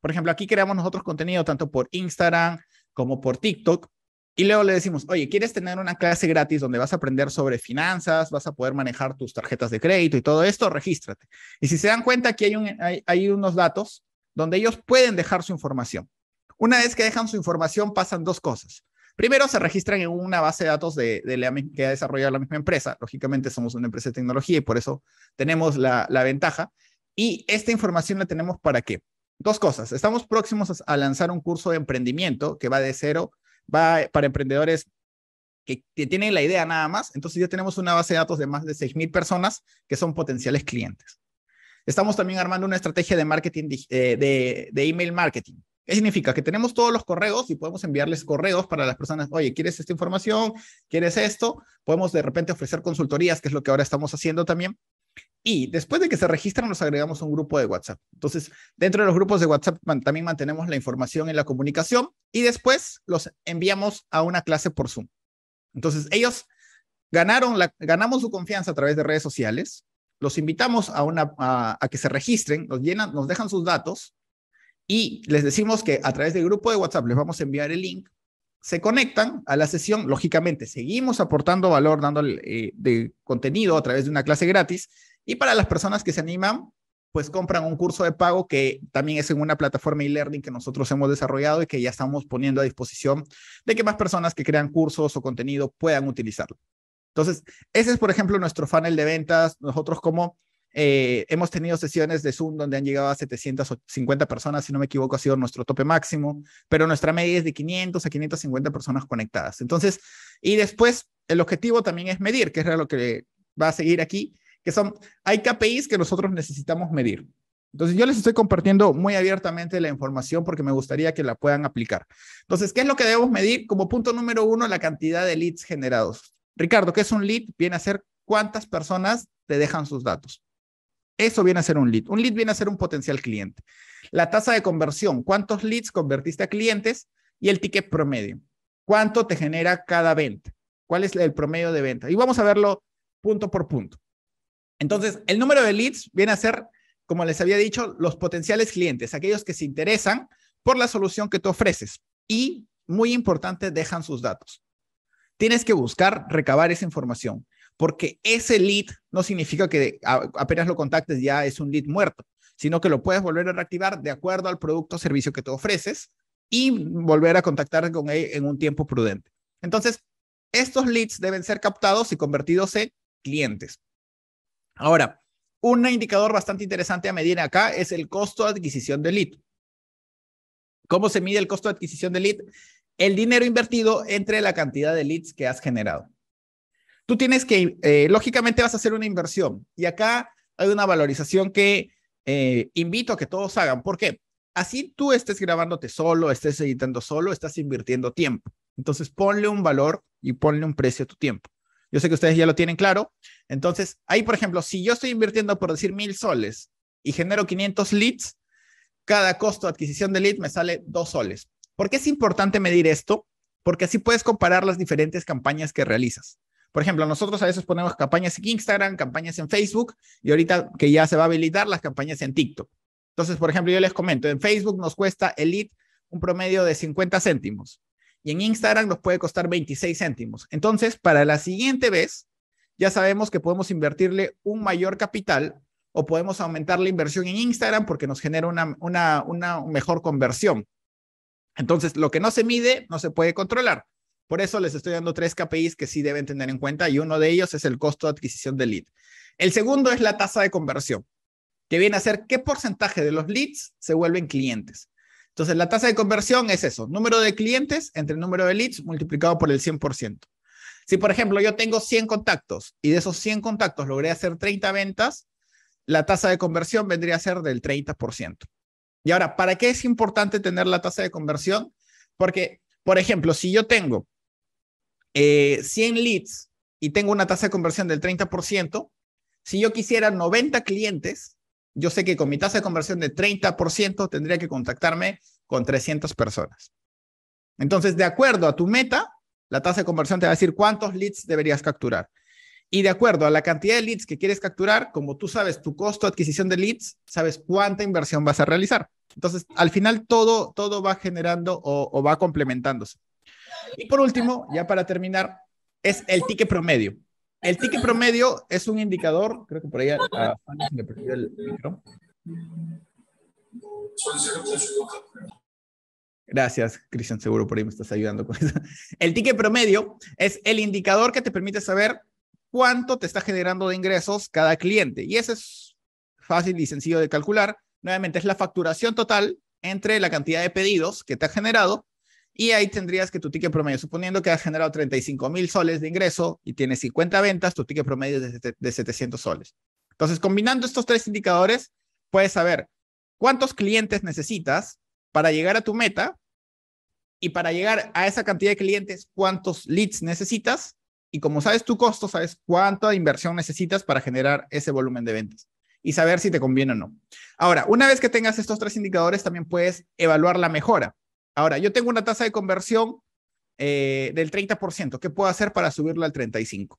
Por ejemplo, aquí creamos nosotros contenido tanto por Instagram como por TikTok y luego le decimos, oye, ¿quieres tener una clase gratis donde vas a aprender sobre finanzas, vas a poder manejar tus tarjetas de crédito y todo esto? Regístrate. Y si se dan cuenta, aquí hay, un, hay, unos datos donde ellos pueden dejar su información. Una vez que dejan su información, pasan dos cosas. Primero, se registran en una base de datos de, que ha desarrollado la misma empresa. Lógicamente, somos una empresa de tecnología y por eso tenemos la, la ventaja. Y esta información la tenemos para qué? Dos cosas. Estamos próximos a lanzar un curso de emprendimiento que va de cero va para emprendedores que, tienen la idea nada más. Entonces ya tenemos una base de datos de más de 6.000 personas que son potenciales clientes. Estamos también armando una estrategia de marketing, eh, de, de email marketing. ¿Qué significa? Que tenemos todos los correos y podemos enviarles correos para las personas, oye, ¿quieres esta información? ¿Quieres esto? Podemos de repente ofrecer consultorías, que es lo que ahora estamos haciendo también, y después de que se registran, los agregamos a un grupo de WhatsApp. Entonces, dentro de los grupos de WhatsApp también mantenemos la información y la comunicación y después los enviamos a una clase por Zoom. Entonces, ellos ganaron ganamos su confianza a través de redes sociales, los invitamos a, una, que se registren, nos, llenan, nos dejan sus datos y les decimos que a través del grupo de WhatsApp les vamos a enviar el link se conectan a la sesión, lógicamente seguimos aportando valor, dándole eh, de contenido a través de una clase gratis. Y para las personas que se animan, pues compran un curso de pago que también es en una plataforma e-learning que nosotros hemos desarrollado y que ya estamos poniendo a disposición de que más personas que crean cursos o contenido puedan utilizarlo. Entonces, ese es, por ejemplo, nuestro funnel de ventas. Nosotros como eh, hemos tenido sesiones de Zoom donde han llegado a 750 personas, si no me equivoco, ha sido nuestro tope máximo, pero nuestra media es de 500 a 550 personas conectadas. Entonces, y después, el objetivo también es medir, que es lo que va a seguir aquí, que son, hay KPIs que nosotros necesitamos medir. Entonces, yo les estoy compartiendo muy abiertamente la información porque me gustaría que la puedan aplicar. Entonces, ¿qué es lo que debemos medir? Como punto número uno, la cantidad de leads generados. Ricardo, ¿qué es un lead? Viene a ser cuántas personas te dejan sus datos. Eso viene a ser un lead. Un lead viene a ser un potencial cliente. La tasa de conversión, cuántos leads convertiste a clientes y el ticket promedio. ¿Cuánto te genera cada venta? ¿Cuál es el promedio de venta? Y vamos a verlo punto por punto. Entonces, el número de leads viene a ser, como les había dicho, los potenciales clientes, aquellos que se interesan por la solución que tú ofreces. Y, muy importante, dejan sus datos. Tienes que buscar recabar esa información porque ese lead no significa que apenas lo contactes ya es un lead muerto, sino que lo puedes volver a reactivar de acuerdo al producto o servicio que te ofreces y volver a contactar con él en un tiempo prudente. Entonces, estos leads deben ser captados y convertidos en clientes. Ahora, un indicador bastante interesante a medir acá es el costo de adquisición de lead. ¿Cómo se mide el costo de adquisición de lead? El dinero invertido entre la cantidad de leads que has generado. Tú tienes que, eh, lógicamente vas a hacer una inversión y acá hay una valorización que eh, invito a que todos hagan. ¿Por qué? Así tú estés grabándote solo, estés editando solo, estás invirtiendo tiempo. Entonces ponle un valor y ponle un precio a tu tiempo. Yo sé que ustedes ya lo tienen claro. Entonces, ahí, por ejemplo, si yo estoy invirtiendo, por decir, mil soles y genero 500 leads, cada costo de adquisición de lead me sale dos soles. ¿Por qué es importante medir esto? Porque así puedes comparar las diferentes campañas que realizas. Por ejemplo, nosotros a veces ponemos campañas en Instagram, campañas en Facebook y ahorita que ya se va a habilitar las campañas en TikTok. Entonces, por ejemplo, yo les comento, en Facebook nos cuesta el un promedio de 50 céntimos y en Instagram nos puede costar 26 céntimos. Entonces, para la siguiente vez, ya sabemos que podemos invertirle un mayor capital o podemos aumentar la inversión en Instagram porque nos genera una, una, una mejor conversión. Entonces, lo que no se mide no se puede controlar. Por eso les estoy dando tres KPIs que sí deben tener en cuenta y uno de ellos es el costo de adquisición de lead. El segundo es la tasa de conversión, que viene a ser qué porcentaje de los leads se vuelven clientes. Entonces, la tasa de conversión es eso, número de clientes entre el número de leads multiplicado por el 100%. Si, por ejemplo, yo tengo 100 contactos y de esos 100 contactos logré hacer 30 ventas, la tasa de conversión vendría a ser del 30%. Y ahora, ¿para qué es importante tener la tasa de conversión? Porque, por ejemplo, si yo tengo 100 eh, leads y tengo una tasa de conversión del 30%, si yo quisiera 90 clientes, yo sé que con mi tasa de conversión de 30% tendría que contactarme con 300 personas. Entonces, de acuerdo a tu meta, la tasa de conversión te va a decir cuántos leads deberías capturar. Y de acuerdo a la cantidad de leads que quieres capturar, como tú sabes tu costo de adquisición de leads, sabes cuánta inversión vas a realizar. Entonces, al final todo, todo va generando o va complementándose. Y por último, ya para terminar, es el ticket promedio. El ticket promedio es un indicador, creo que por ahí
se perdió el
Gracias, Cristian, seguro por ahí me estás ayudando con eso. El ticket promedio es el indicador que te permite saber cuánto te está generando de ingresos cada cliente. Y ese es fácil y sencillo de calcular. Nuevamente es la facturación total entre la cantidad de pedidos que te ha generado y ahí tendrías que tu ticket promedio, suponiendo que has generado 35 mil soles de ingreso y tienes 50 ventas, tu ticket promedio es de, de 700 soles. Entonces, combinando estos tres indicadores, puedes saber cuántos clientes necesitas para llegar a tu meta y para llegar a esa cantidad de clientes, cuántos leads necesitas. Y como sabes tu costo, sabes cuánta inversión necesitas para generar ese volumen de ventas y saber si te conviene o no. Ahora, una vez que tengas estos tres indicadores, también puedes evaluar la mejora. Ahora, yo tengo una tasa de conversión eh, del 30%. ¿Qué puedo hacer para subirla al 35%?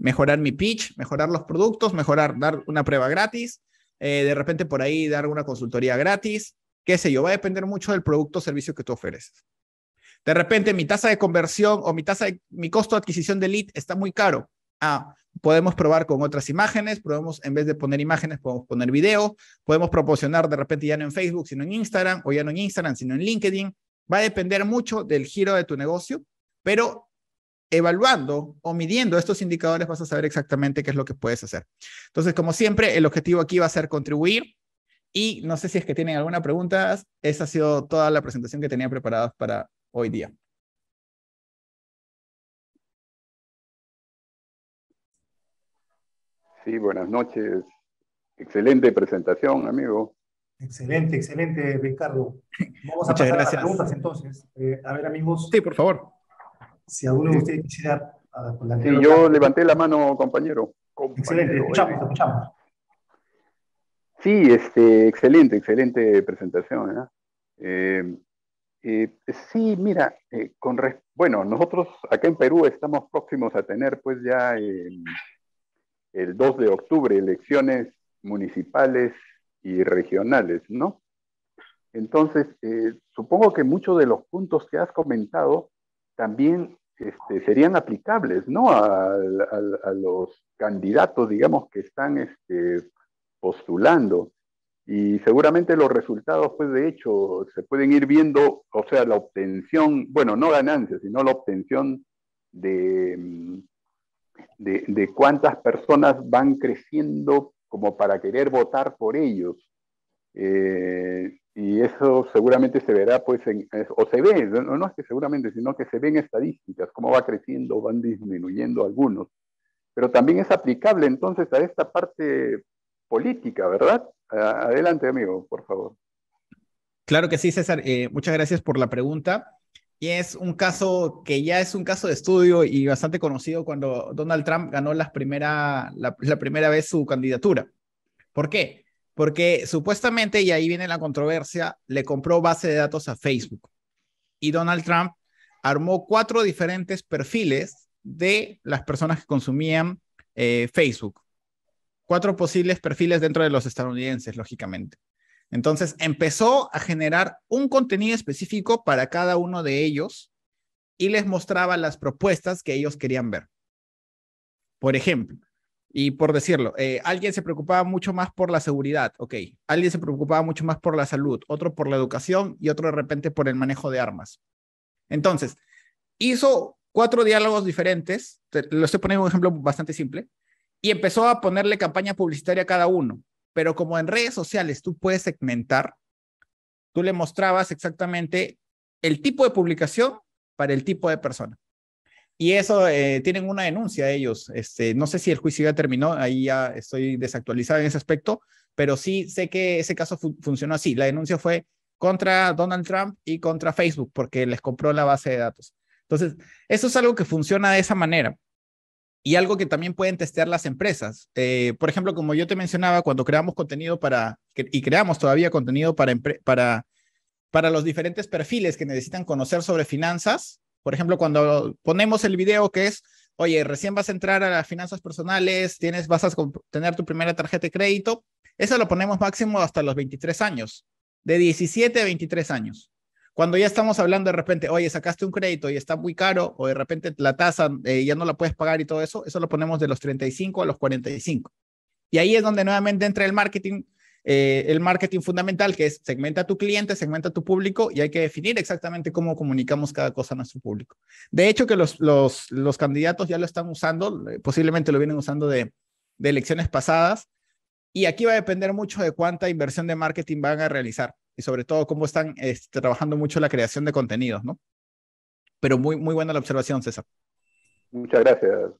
Mejorar mi pitch, mejorar los productos, mejorar, dar una prueba gratis, eh, de repente por ahí dar una consultoría gratis, qué sé yo, va a depender mucho del producto o servicio que tú ofreces. De repente mi tasa de conversión o mi tasa de, mi costo de adquisición de lead está muy caro. Ah, podemos probar con otras imágenes, podemos, en vez de poner imágenes, podemos poner video, podemos proporcionar de repente ya no en Facebook, sino en Instagram, o ya no en Instagram, sino en LinkedIn. Va a depender mucho del giro de tu negocio, pero evaluando o midiendo estos indicadores vas a saber exactamente qué es lo que puedes hacer. Entonces, como siempre, el objetivo aquí va a ser contribuir y no sé si es que tienen alguna pregunta. Esa ha sido toda la presentación que tenía preparada para hoy día.
Sí, buenas noches. Excelente presentación, amigo.
Excelente, excelente, Ricardo. Vamos a Muchas pasar gracias. a las preguntas entonces. Eh, a ver, amigos. Sí, por favor.
Si alguno de ustedes quisiera Sí, yo levanté la mano, compañero. excelente, escuchamos, eh. escuchamos. Sí, este, excelente, excelente presentación. ¿eh? sí, mira, con bueno, nosotros acá en Perú estamos próximos a tener pues ya el 2 de octubre, elecciones municipales y regionales, ¿no? Entonces, eh, supongo que muchos de los puntos que has comentado también este, serían aplicables, ¿no? A, los candidatos, digamos, que están este, postulando. Y seguramente los resultados, pues de hecho, se pueden ir viendo, o sea, la obtención, bueno, no ganancias, sino la obtención de, mm, de, cuántas personas van creciendo como para querer votar por ellos. Eh, y eso seguramente se verá, pues, o se ve, no, es que seguramente, sino que se ven estadísticas, cómo va creciendo, van disminuyendo algunos. Pero también es aplicable entonces a esta parte política, ¿verdad? Adelante, amigo, por favor.
Claro que sí, César. Eh, muchas gracias por la pregunta. Y es un caso que ya es un caso de estudio y bastante conocido cuando Donald Trump ganó primera, la, primera vez su candidatura. ¿Por qué? Porque supuestamente, y ahí viene la controversia, le compró base de datos a Facebook. Y Donald Trump armó cuatro diferentes perfiles de las personas que consumían eh, Facebook. Cuatro posibles perfiles dentro de los estadounidenses, lógicamente. Entonces empezó a generar un contenido específico para cada uno de ellos y les mostraba las propuestas que ellos querían ver. Por ejemplo, y por decirlo, eh, alguien se preocupaba mucho más por la seguridad, alguien se preocupaba mucho más por la salud, otro por la educación y otro de repente por el manejo de armas. Entonces, hizo cuatro diálogos diferentes, lo estoy poniendo un ejemplo bastante simple, y empezó a ponerle campaña publicitaria a cada uno. Pero como en redes sociales tú puedes segmentar, tú le mostrabas exactamente el tipo de publicación para el tipo de persona. Y eso, eh, tienen una denuncia ellos. Este, no sé si el juicio ya terminó, ahí ya estoy desactualizado en ese aspecto, pero sí sé que ese caso funcionó así. La denuncia fue contra Donald Trump y contra Facebook porque les compró la base de datos. Entonces, eso es algo que funciona de esa manera. Y algo que también pueden testear las empresas. Eh, por ejemplo, como yo te mencionaba, cuando creamos contenido para, y creamos todavía contenido para, para, para los diferentes perfiles que necesitan conocer sobre finanzas, por ejemplo, cuando ponemos el video que es, oye, recién vas a entrar a las finanzas personales, tienes, vas a tener tu primera tarjeta de crédito, eso lo ponemos máximo hasta los 23 años, de 17 a 23 años. Cuando ya estamos hablando de repente, oye, sacaste un crédito y está muy caro, o de repente la tasa eh, ya no la puedes pagar y todo eso, eso lo ponemos de los 35 a los 45. Y ahí es donde nuevamente entra el marketing, eh, el marketing fundamental, que es segmenta tu cliente, segmenta tu público y hay que definir exactamente cómo comunicamos cada cosa a nuestro público. De hecho, que los, los, los candidatos ya lo están usando, eh, posiblemente lo vienen usando de elecciones pasadas, y aquí va a depender mucho de cuánta inversión de marketing van a realizar y sobre todo cómo están este, trabajando mucho la creación de contenidos, ¿no? Pero muy, muy buena la observación, César.
Muchas gracias.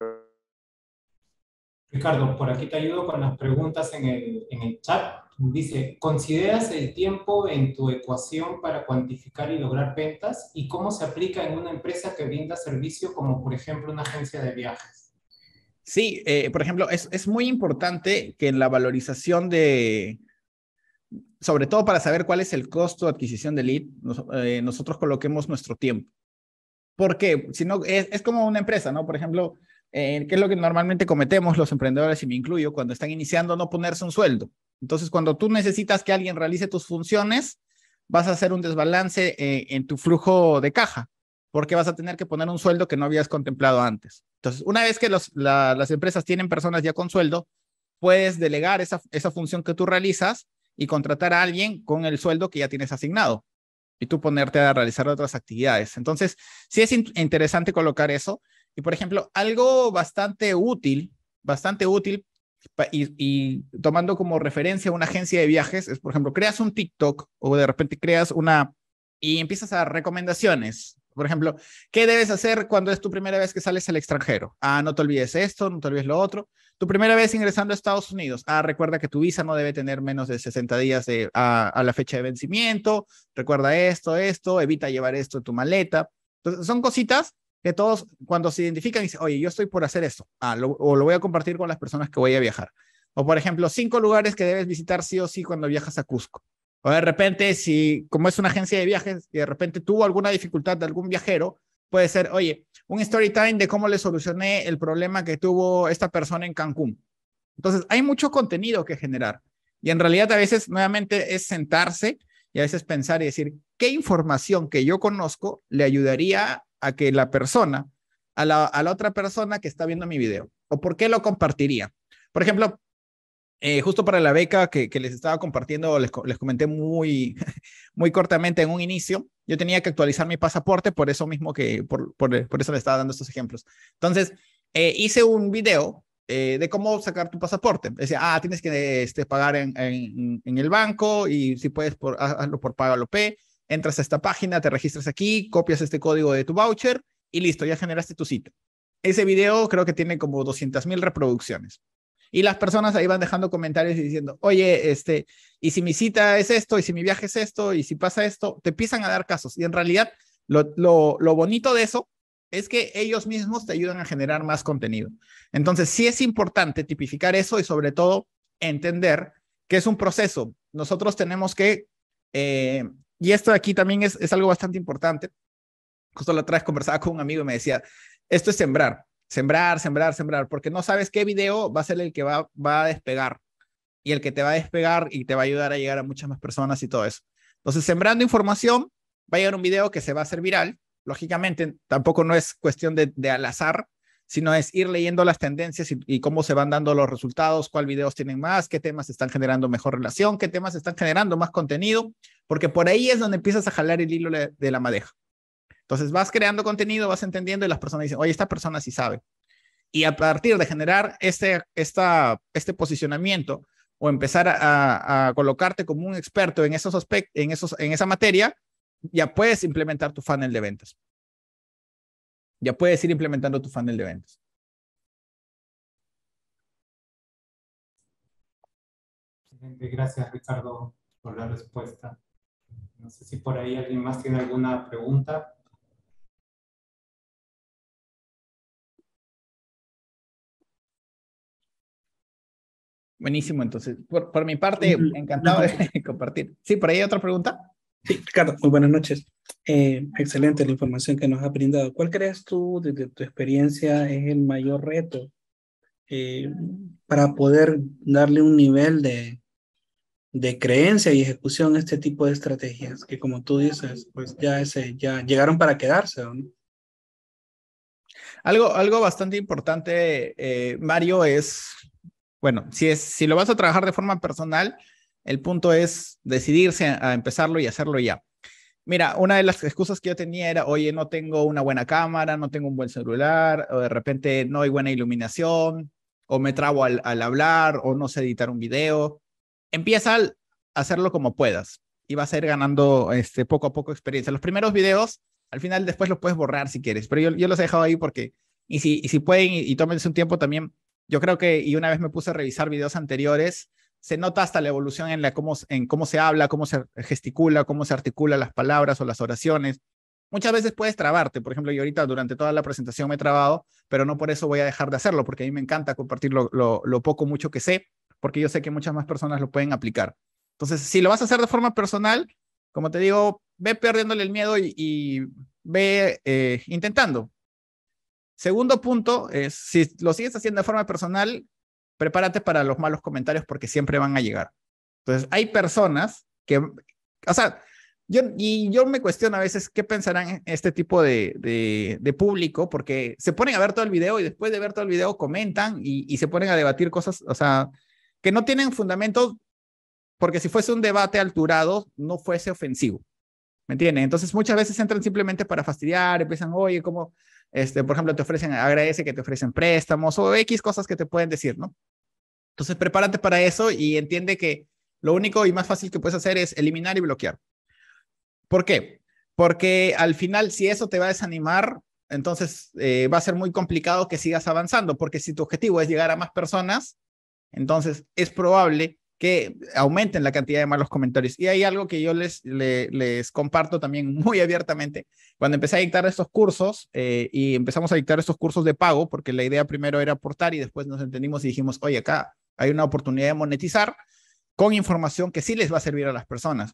Ricardo, por
aquí te ayudo con las preguntas en el, chat. Dice, ¿consideras el tiempo
en tu ecuación para cuantificar y lograr ventas? ¿Y cómo se aplica en una empresa que brinda servicio como por ejemplo una agencia de viajes? Sí, eh, por ejemplo, es, es, muy importante que en la valorización de, sobre todo para saber cuál es el costo de adquisición de lead, eh, nosotros coloquemos nuestro tiempo. porque qué? Si no, es, como una empresa, ¿no? Por ejemplo, eh, ¿qué es lo que normalmente cometemos los emprendedores, y me incluyo, cuando están iniciando, no ponerse un sueldo? Entonces, cuando tú necesitas que alguien realice tus funciones, vas a hacer un desbalance eh, en tu flujo de caja, porque vas a tener que poner un sueldo que no habías contemplado antes. Entonces, una vez que las empresas tienen personas ya con sueldo, puedes delegar esa, esa función que tú realizas y contratar a alguien con el sueldo que ya tienes asignado y tú ponerte a realizar otras actividades. Entonces, sí es interesante colocar eso. Y, por ejemplo, algo bastante útil, bastante útil, y, y, tomando como referencia una agencia de viajes, es, por ejemplo, creas un TikTok o de repente creas una y empiezas a dar recomendaciones por ejemplo, ¿qué debes hacer cuando es tu primera vez que sales al extranjero? Ah, no te olvides esto, no te olvides lo otro. Tu primera vez ingresando a Estados Unidos. Ah, recuerda que tu visa no debe tener menos de 60 días a, la fecha de vencimiento. Recuerda esto, esto. Evita llevar esto en tu maleta. Entonces, son cositas que todos cuando se identifican dicen, oye, yo estoy por hacer esto. Ah, o lo voy a compartir con las personas que voy a viajar. O por ejemplo, cinco lugares que debes visitar sí o sí cuando viajas a Cusco. O de repente, si como es una agencia de viajes y de repente tuvo alguna dificultad de algún viajero, puede ser, oye, un story time de cómo le solucioné el problema que tuvo esta persona en Cancún. Entonces, hay mucho contenido que generar. Y en realidad a veces, nuevamente, es sentarse y a veces pensar y decir, ¿qué información que yo conozco le ayudaría a que la persona, a la, a la otra persona que está viendo mi video? ¿O por qué lo compartiría? Por ejemplo, eh, justo para la beca que, les estaba compartiendo, les, comenté muy, muy cortamente en un inicio, yo tenía que actualizar mi pasaporte, por eso mismo que, por, eh, eso le estaba dando estos ejemplos. Entonces, eh, hice un video de cómo sacar tu pasaporte. Decía, ah, tienes que este, pagar en, el banco y si puedes, por, hazlo por Págalo P. Entras a esta página, te registras aquí, copias este código de tu voucher y listo, ya generaste tu cita. Ese video creo que tiene como 200.000 reproducciones. Y las personas ahí van dejando comentarios y diciendo, oye, este, y si mi cita es esto, y si mi viaje es esto, y si pasa esto, te empiezan a dar casos. Y en realidad, lo, lo, bonito de eso es que ellos mismos te ayudan a generar más contenido. Entonces, sí es importante tipificar eso y sobre todo entender que es un proceso. Nosotros tenemos que, eh, y esto aquí también es, es algo bastante importante, justo la otra vez conversaba con un amigo y me decía, esto es sembrar. Sembrar, sembrar, sembrar, porque no sabes qué video va a ser el que va, a despegar y el que te va a despegar y te va a ayudar a llegar a muchas más personas y todo eso. Entonces, sembrando información, va a llegar un video que se va a hacer viral. Lógicamente, tampoco no es cuestión de, al azar, sino es ir leyendo las tendencias y, cómo se van dando los resultados, cuáles videos tienen más, qué temas están generando mejor relación, qué temas están generando más contenido, porque por ahí es donde empiezas a jalar el hilo de la madeja. Entonces vas creando contenido, vas entendiendo y las personas dicen, oye, esta persona sí sabe. Y a partir de generar este, este posicionamiento o empezar a, colocarte como un experto en, esos aspectos, en, esos, en esa materia, ya puedes implementar tu funnel de ventas.
Ya puedes ir implementando tu funnel de ventas. Gracias, Ricardo, por la respuesta. No sé si por ahí alguien más tiene alguna pregunta. Buenísimo, entonces. Por, por mi parte, encantado de compartir. Sí, por ahí hay otra pregunta. Sí, Ricardo, muy buenas noches. Eh, excelente la información que nos ha brindado. ¿Cuál crees tú, desde tu experiencia, es el mayor reto eh, para poder darle un nivel de, de creencia y ejecución a este tipo de estrategias? Que como tú dices, pues ya, ese, ya llegaron para quedarse, ¿no?
Algo, algo bastante importante, eh, Mario, es bueno, si, es, si lo vas a trabajar de forma personal, el punto es decidirse a empezarlo y hacerlo ya. Mira, una de las excusas que yo tenía era, oye, no tengo una buena cámara, no tengo un buen celular, o de repente no hay buena iluminación, o me trago al, hablar, o no sé editar un video. Empieza a hacerlo como puedas y vas a ir ganando este, poco a poco experiencia. Los primeros videos, al final después los puedes borrar si quieres, pero yo, yo los he dejado ahí porque, y si, y si pueden y, y tómense un tiempo también, yo creo que, y una vez me puse a revisar videos anteriores, se nota hasta la evolución en, la, cómo, en cómo se habla, cómo se gesticula, cómo se articula las palabras o las oraciones. Muchas veces puedes trabarte, por ejemplo, yo ahorita durante toda la presentación me he trabado, pero no por eso voy a dejar de hacerlo, porque a mí me encanta compartir lo, lo, poco, mucho que sé, porque yo sé que muchas más personas lo pueden aplicar. Entonces, si lo vas a hacer de forma personal, como te digo, ve perdiéndole el miedo y, ve eh, intentando. Segundo punto es, si lo sigues haciendo de forma personal, prepárate para los malos comentarios porque siempre van a llegar. Entonces, hay personas que, o sea, yo, y yo me cuestiono a veces qué pensarán este tipo de, de, público, porque se ponen a ver todo el video y después de ver todo el video comentan y, y se ponen a debatir cosas, o sea, que no tienen fundamentos, porque si fuese un debate alturado, no fuese ofensivo. ¿Me entiendes? Entonces muchas veces entran simplemente para fastidiar, empiezan, oye, ¿cómo, este, por ejemplo, te ofrecen, agradece que te ofrecen préstamos o X cosas que te pueden decir, ¿no? Entonces, prepárate para eso y entiende que lo único y más fácil que puedes hacer es eliminar y bloquear. ¿Por qué? Porque al final, si eso te va a desanimar, entonces eh, va a ser muy complicado que sigas avanzando, porque si tu objetivo es llegar a más personas, entonces es probable que aumenten la cantidad de malos comentarios. Y hay algo que yo les, les, comparto también muy abiertamente. Cuando empecé a dictar estos cursos eh, y empezamos a dictar estos cursos de pago, porque la idea primero era aportar y después nos entendimos y dijimos, oye, acá hay una oportunidad de monetizar con información que sí les va a servir a las personas.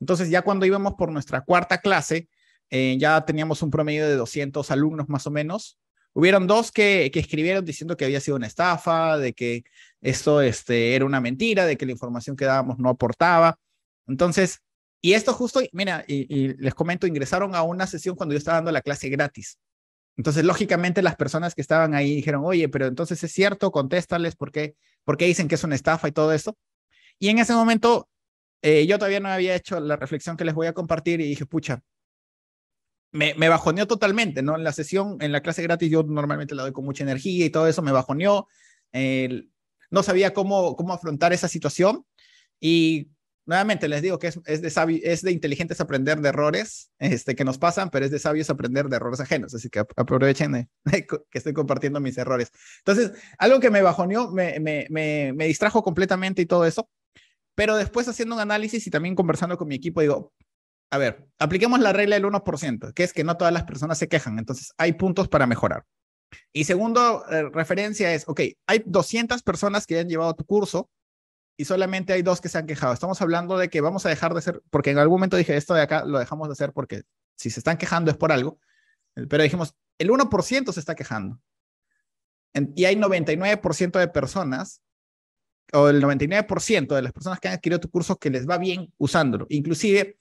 Entonces ya cuando íbamos por nuestra cuarta clase, eh, ya teníamos un promedio de 200 alumnos más o menos. Hubieron dos que, que escribieron diciendo que había sido una estafa, de que esto este, era una mentira, de que la información que dábamos no aportaba. Entonces, y esto justo, mira, y, les comento, ingresaron a una sesión cuando yo estaba dando la clase gratis. Entonces, lógicamente, las personas que estaban ahí dijeron, oye, pero entonces es cierto, contéstales por qué, por qué dicen que es una estafa y todo esto. Y en ese momento, eh, yo todavía no había hecho la reflexión que les voy a compartir y dije, pucha, me, me, bajoneó totalmente, ¿no? En la sesión, en la clase gratis, yo normalmente la doy con mucha energía y todo eso, me bajoneó. Eh, no sabía cómo, cómo afrontar esa situación y nuevamente les digo que es, de es de inteligentes aprender de errores este, que nos pasan, pero es de sabios aprender de errores ajenos. Así que aprovechen que estoy compartiendo mis errores. Entonces, algo que me bajoneó, me, me, me distrajo completamente y todo eso. Pero después haciendo un análisis y también conversando con mi equipo, digo, a ver, apliquemos la regla del 1%, que es que no todas las personas se quejan. Entonces, hay puntos para mejorar. Y segundo eh, referencia es, ok, hay 200 personas que han llevado tu curso y solamente hay dos que se han quejado. Estamos hablando de que vamos a dejar de ser, porque en algún momento dije, esto de acá lo dejamos de hacer porque si se están quejando es por algo, eh, pero dijimos, el 1% se está quejando. y hay 99% de personas, o el 99% de las personas que han adquirido tu curso que les va bien usándolo. Inclusive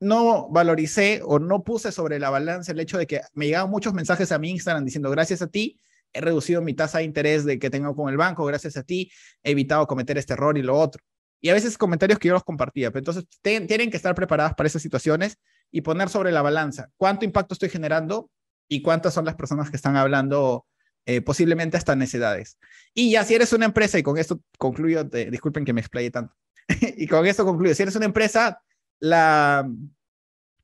no valoricé o no puse sobre la balanza el hecho de que me llegaban muchos mensajes a mi Instagram diciendo gracias a ti he reducido mi tasa de interés de que tengo con el banco, gracias a ti he evitado cometer este error y lo otro. Y a veces comentarios que yo los compartía, pero entonces tienen que estar preparadas para esas situaciones y poner sobre la balanza cuánto impacto estoy generando y cuántas son las personas que están hablando eh, posiblemente hasta necesidades... Y ya si eres una empresa, y con esto concluyo, disculpen que me explayé tanto, y con esto concluyo, si eres una empresa, la,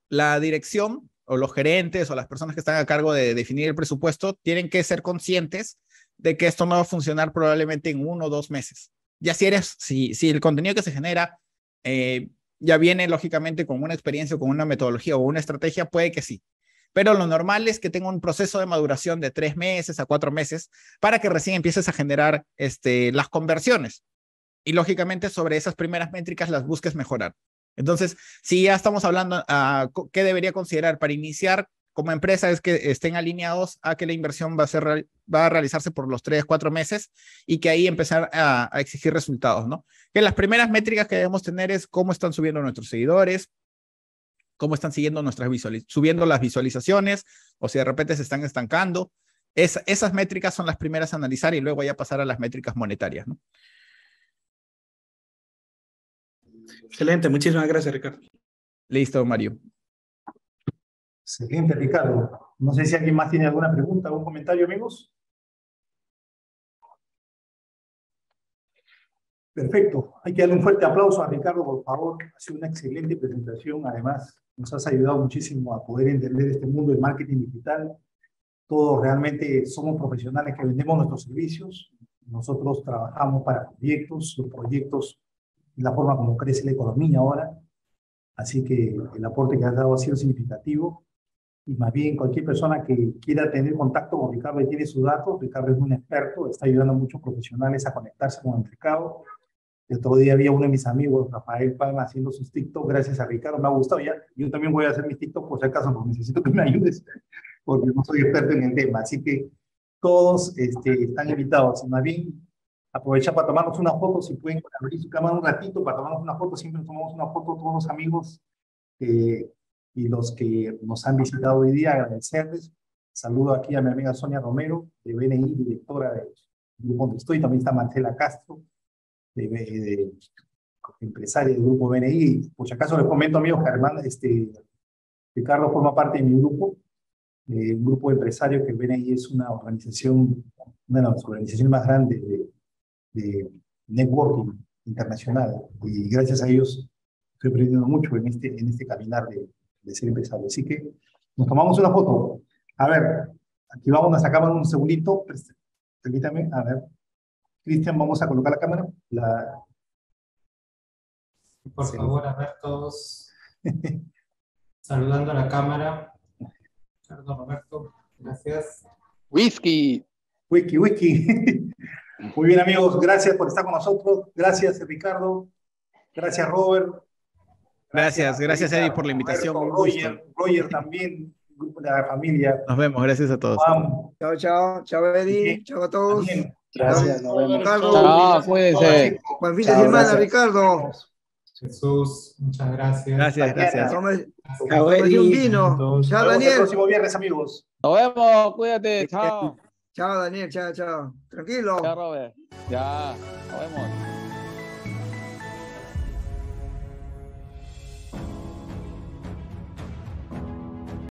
la dirección o los gerentes o las personas que están a cargo de definir el presupuesto tienen que ser conscientes de que esto no va a funcionar probablemente en uno o dos meses. Ya si eres, si, el contenido que se genera eh, ya viene lógicamente con una experiencia, o con una metodología o una estrategia, puede que sí. Pero lo normal es que tenga un proceso de maduración de tres meses a cuatro meses para que recién empieces a generar este, las conversiones. Y lógicamente sobre esas primeras métricas las busques mejorar. Entonces, si ya estamos hablando, ah, ¿qué debería considerar para iniciar como empresa? Es que estén alineados a que la inversión va a, ser, va a realizarse por los tres, cuatro meses y que ahí empezar a, exigir resultados, ¿no? Que las primeras métricas que debemos tener es cómo están subiendo nuestros seguidores, cómo están siguiendo nuestras subiendo las visualizaciones o si de repente se están estancando. Es, esas métricas son las primeras a analizar y luego ya pasar a las métricas monetarias, ¿no? Excelente, muchísimas gracias, Ricardo. Listo, Mario.
Excelente, Ricardo. No sé si alguien más tiene alguna pregunta, algún comentario, amigos. Perfecto. Hay que darle un fuerte aplauso a Ricardo, por favor. Ha sido una excelente presentación. Además, nos has ayudado muchísimo a poder entender este mundo del marketing digital. Todos realmente somos profesionales que vendemos nuestros servicios. Nosotros trabajamos para proyectos. Los proyectos la forma como crece la economía ahora. Así que el aporte que has dado ha sido significativo. Y más bien, cualquier persona que quiera tener contacto con Ricardo y tiene sus datos, Ricardo es un experto, está ayudando a muchos profesionales a conectarse con el mercado. El otro día había uno de mis amigos, Rafael Palma, haciendo sus TikTok, gracias a Ricardo, me ha gustado ya. Yo también voy a hacer mis TikTok por si acaso, porque necesito que me ayudes, porque no soy experto en el tema. Así que todos este, están invitados. Y más bien, aprovechar para tomarnos una foto, si pueden abrir un ratito para tomarnos una foto, siempre tomamos una foto todos los amigos eh, y los que nos han visitado hoy día, agradecerles. Saludo aquí a mi amiga Sonia Romero, de BNI, directora de Grupo donde estoy, también está Marcela Castro, de, de, empresaria del Grupo BNI. Por si acaso les comento, amigos, este, que Armando, este, Ricardo forma parte de mi grupo, eh, un grupo de empresarios que BNI es una organización, una de las organizaciones más grandes de, de networking internacional y gracias a ellos estoy aprendiendo mucho en este, en este caminar de, ser empresario. Así que nos tomamos una foto. A ver, aquí vamos, a sacar un segundito. Permítame, a ver. Cristian, vamos a colocar la cámara. Por favor, a ver todos. Saludando a la cámara. a Roberto, gracias. Whisky. Whisky, whisky. Muy bien, amigos, gracias por estar con nosotros. Gracias, Ricardo. Gracias, Robert. Gracias, gracias, Eddie, por la invitación. Roger, Roger también, grupo de la familia.
Nos vemos, gracias a todos.
Chao, chao, chao, Eddie. Chao a todos. Gracias, nos vemos. Chao, cuídense. Buen fin de semana, Ricardo. Jesús, muchas gracias. Gracias, gracias. Chao, Eddie. Un Chao, Daniel. El próximo viernes, amigos. Nos vemos, cuídate. Chao. Chao, Daniel. Chao, chao. Tranquilo. Chao, Robert. Ya, nos
vemos.